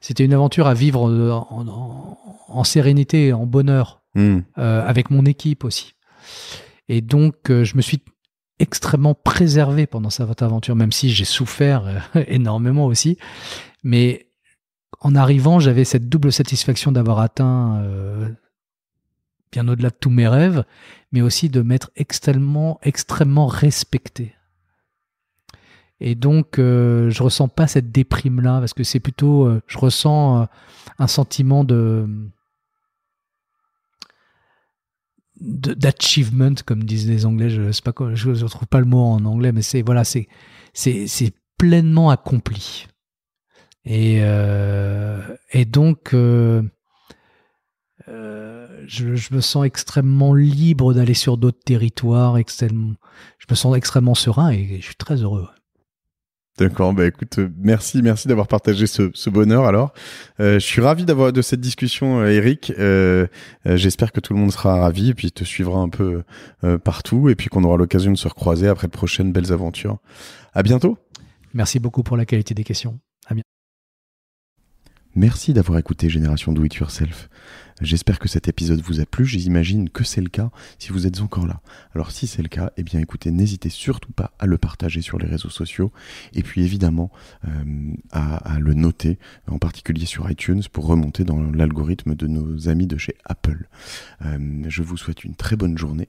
[SPEAKER 2] c'était une aventure à vivre en, en, sérénité, en bonheur, hmm. avec mon équipe aussi. Et donc, je me suis extrêmement préservé pendant cette aventure, même si j'ai souffert énormément aussi. Mais en arrivant, j'avais cette double satisfaction d'avoir atteint euh, bien au-delà de tous mes rêves, mais aussi de m'être extrêmement, extrêmement respecté. Et donc, je euh, je ressens pas cette déprime-là, parce que c'est plutôt, euh, je ressens un sentiment de d'achievement, comme disent les Anglais, je ne sais pas je trouve pas le mot en anglais, mais c'est voilà, c'est pleinement accompli. Euh, et, donc, euh, euh, je, me sens extrêmement libre d'aller sur d'autres territoires. Extrêmement, je me sens extrêmement serein et, je suis très heureux.
[SPEAKER 1] D'accord, bah écoute, merci, merci d'avoir partagé ce, bonheur. Alors, je suis ravi d'avoir de cette discussion, Eric. J'espère que tout le monde sera ravi et puis te suivra un peu partout et puis qu'on aura l'occasion de se recroiser après de prochaines belles aventures. À bientôt.
[SPEAKER 2] Merci beaucoup pour la qualité des questions.
[SPEAKER 1] Merci d'avoir écouté Génération Do It Yourself. J'espère que cet épisode vous a plu, j'imagine que c'est le cas si vous êtes encore là. Alors si c'est le cas, eh bien écoutez, n'hésitez surtout pas à le partager sur les réseaux sociaux et puis évidemment euh, à, le noter, en particulier sur iTunes pour remonter dans l'algorithme de nos amis de chez Apple. Euh, je vous souhaite une très bonne journée.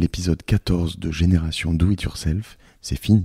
[SPEAKER 1] L'épisode 14 de Génération Do It Yourself, c'est fini.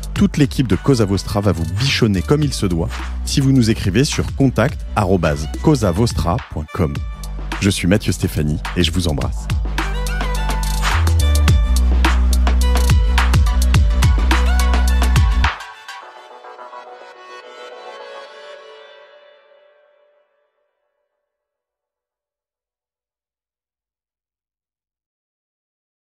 [SPEAKER 1] toute l'équipe de Cosa Vostra va vous bichonner comme il se doit si vous nous écrivez sur contact@cosavostra.com. Je suis Mathieu Stéphanie et je vous embrasse.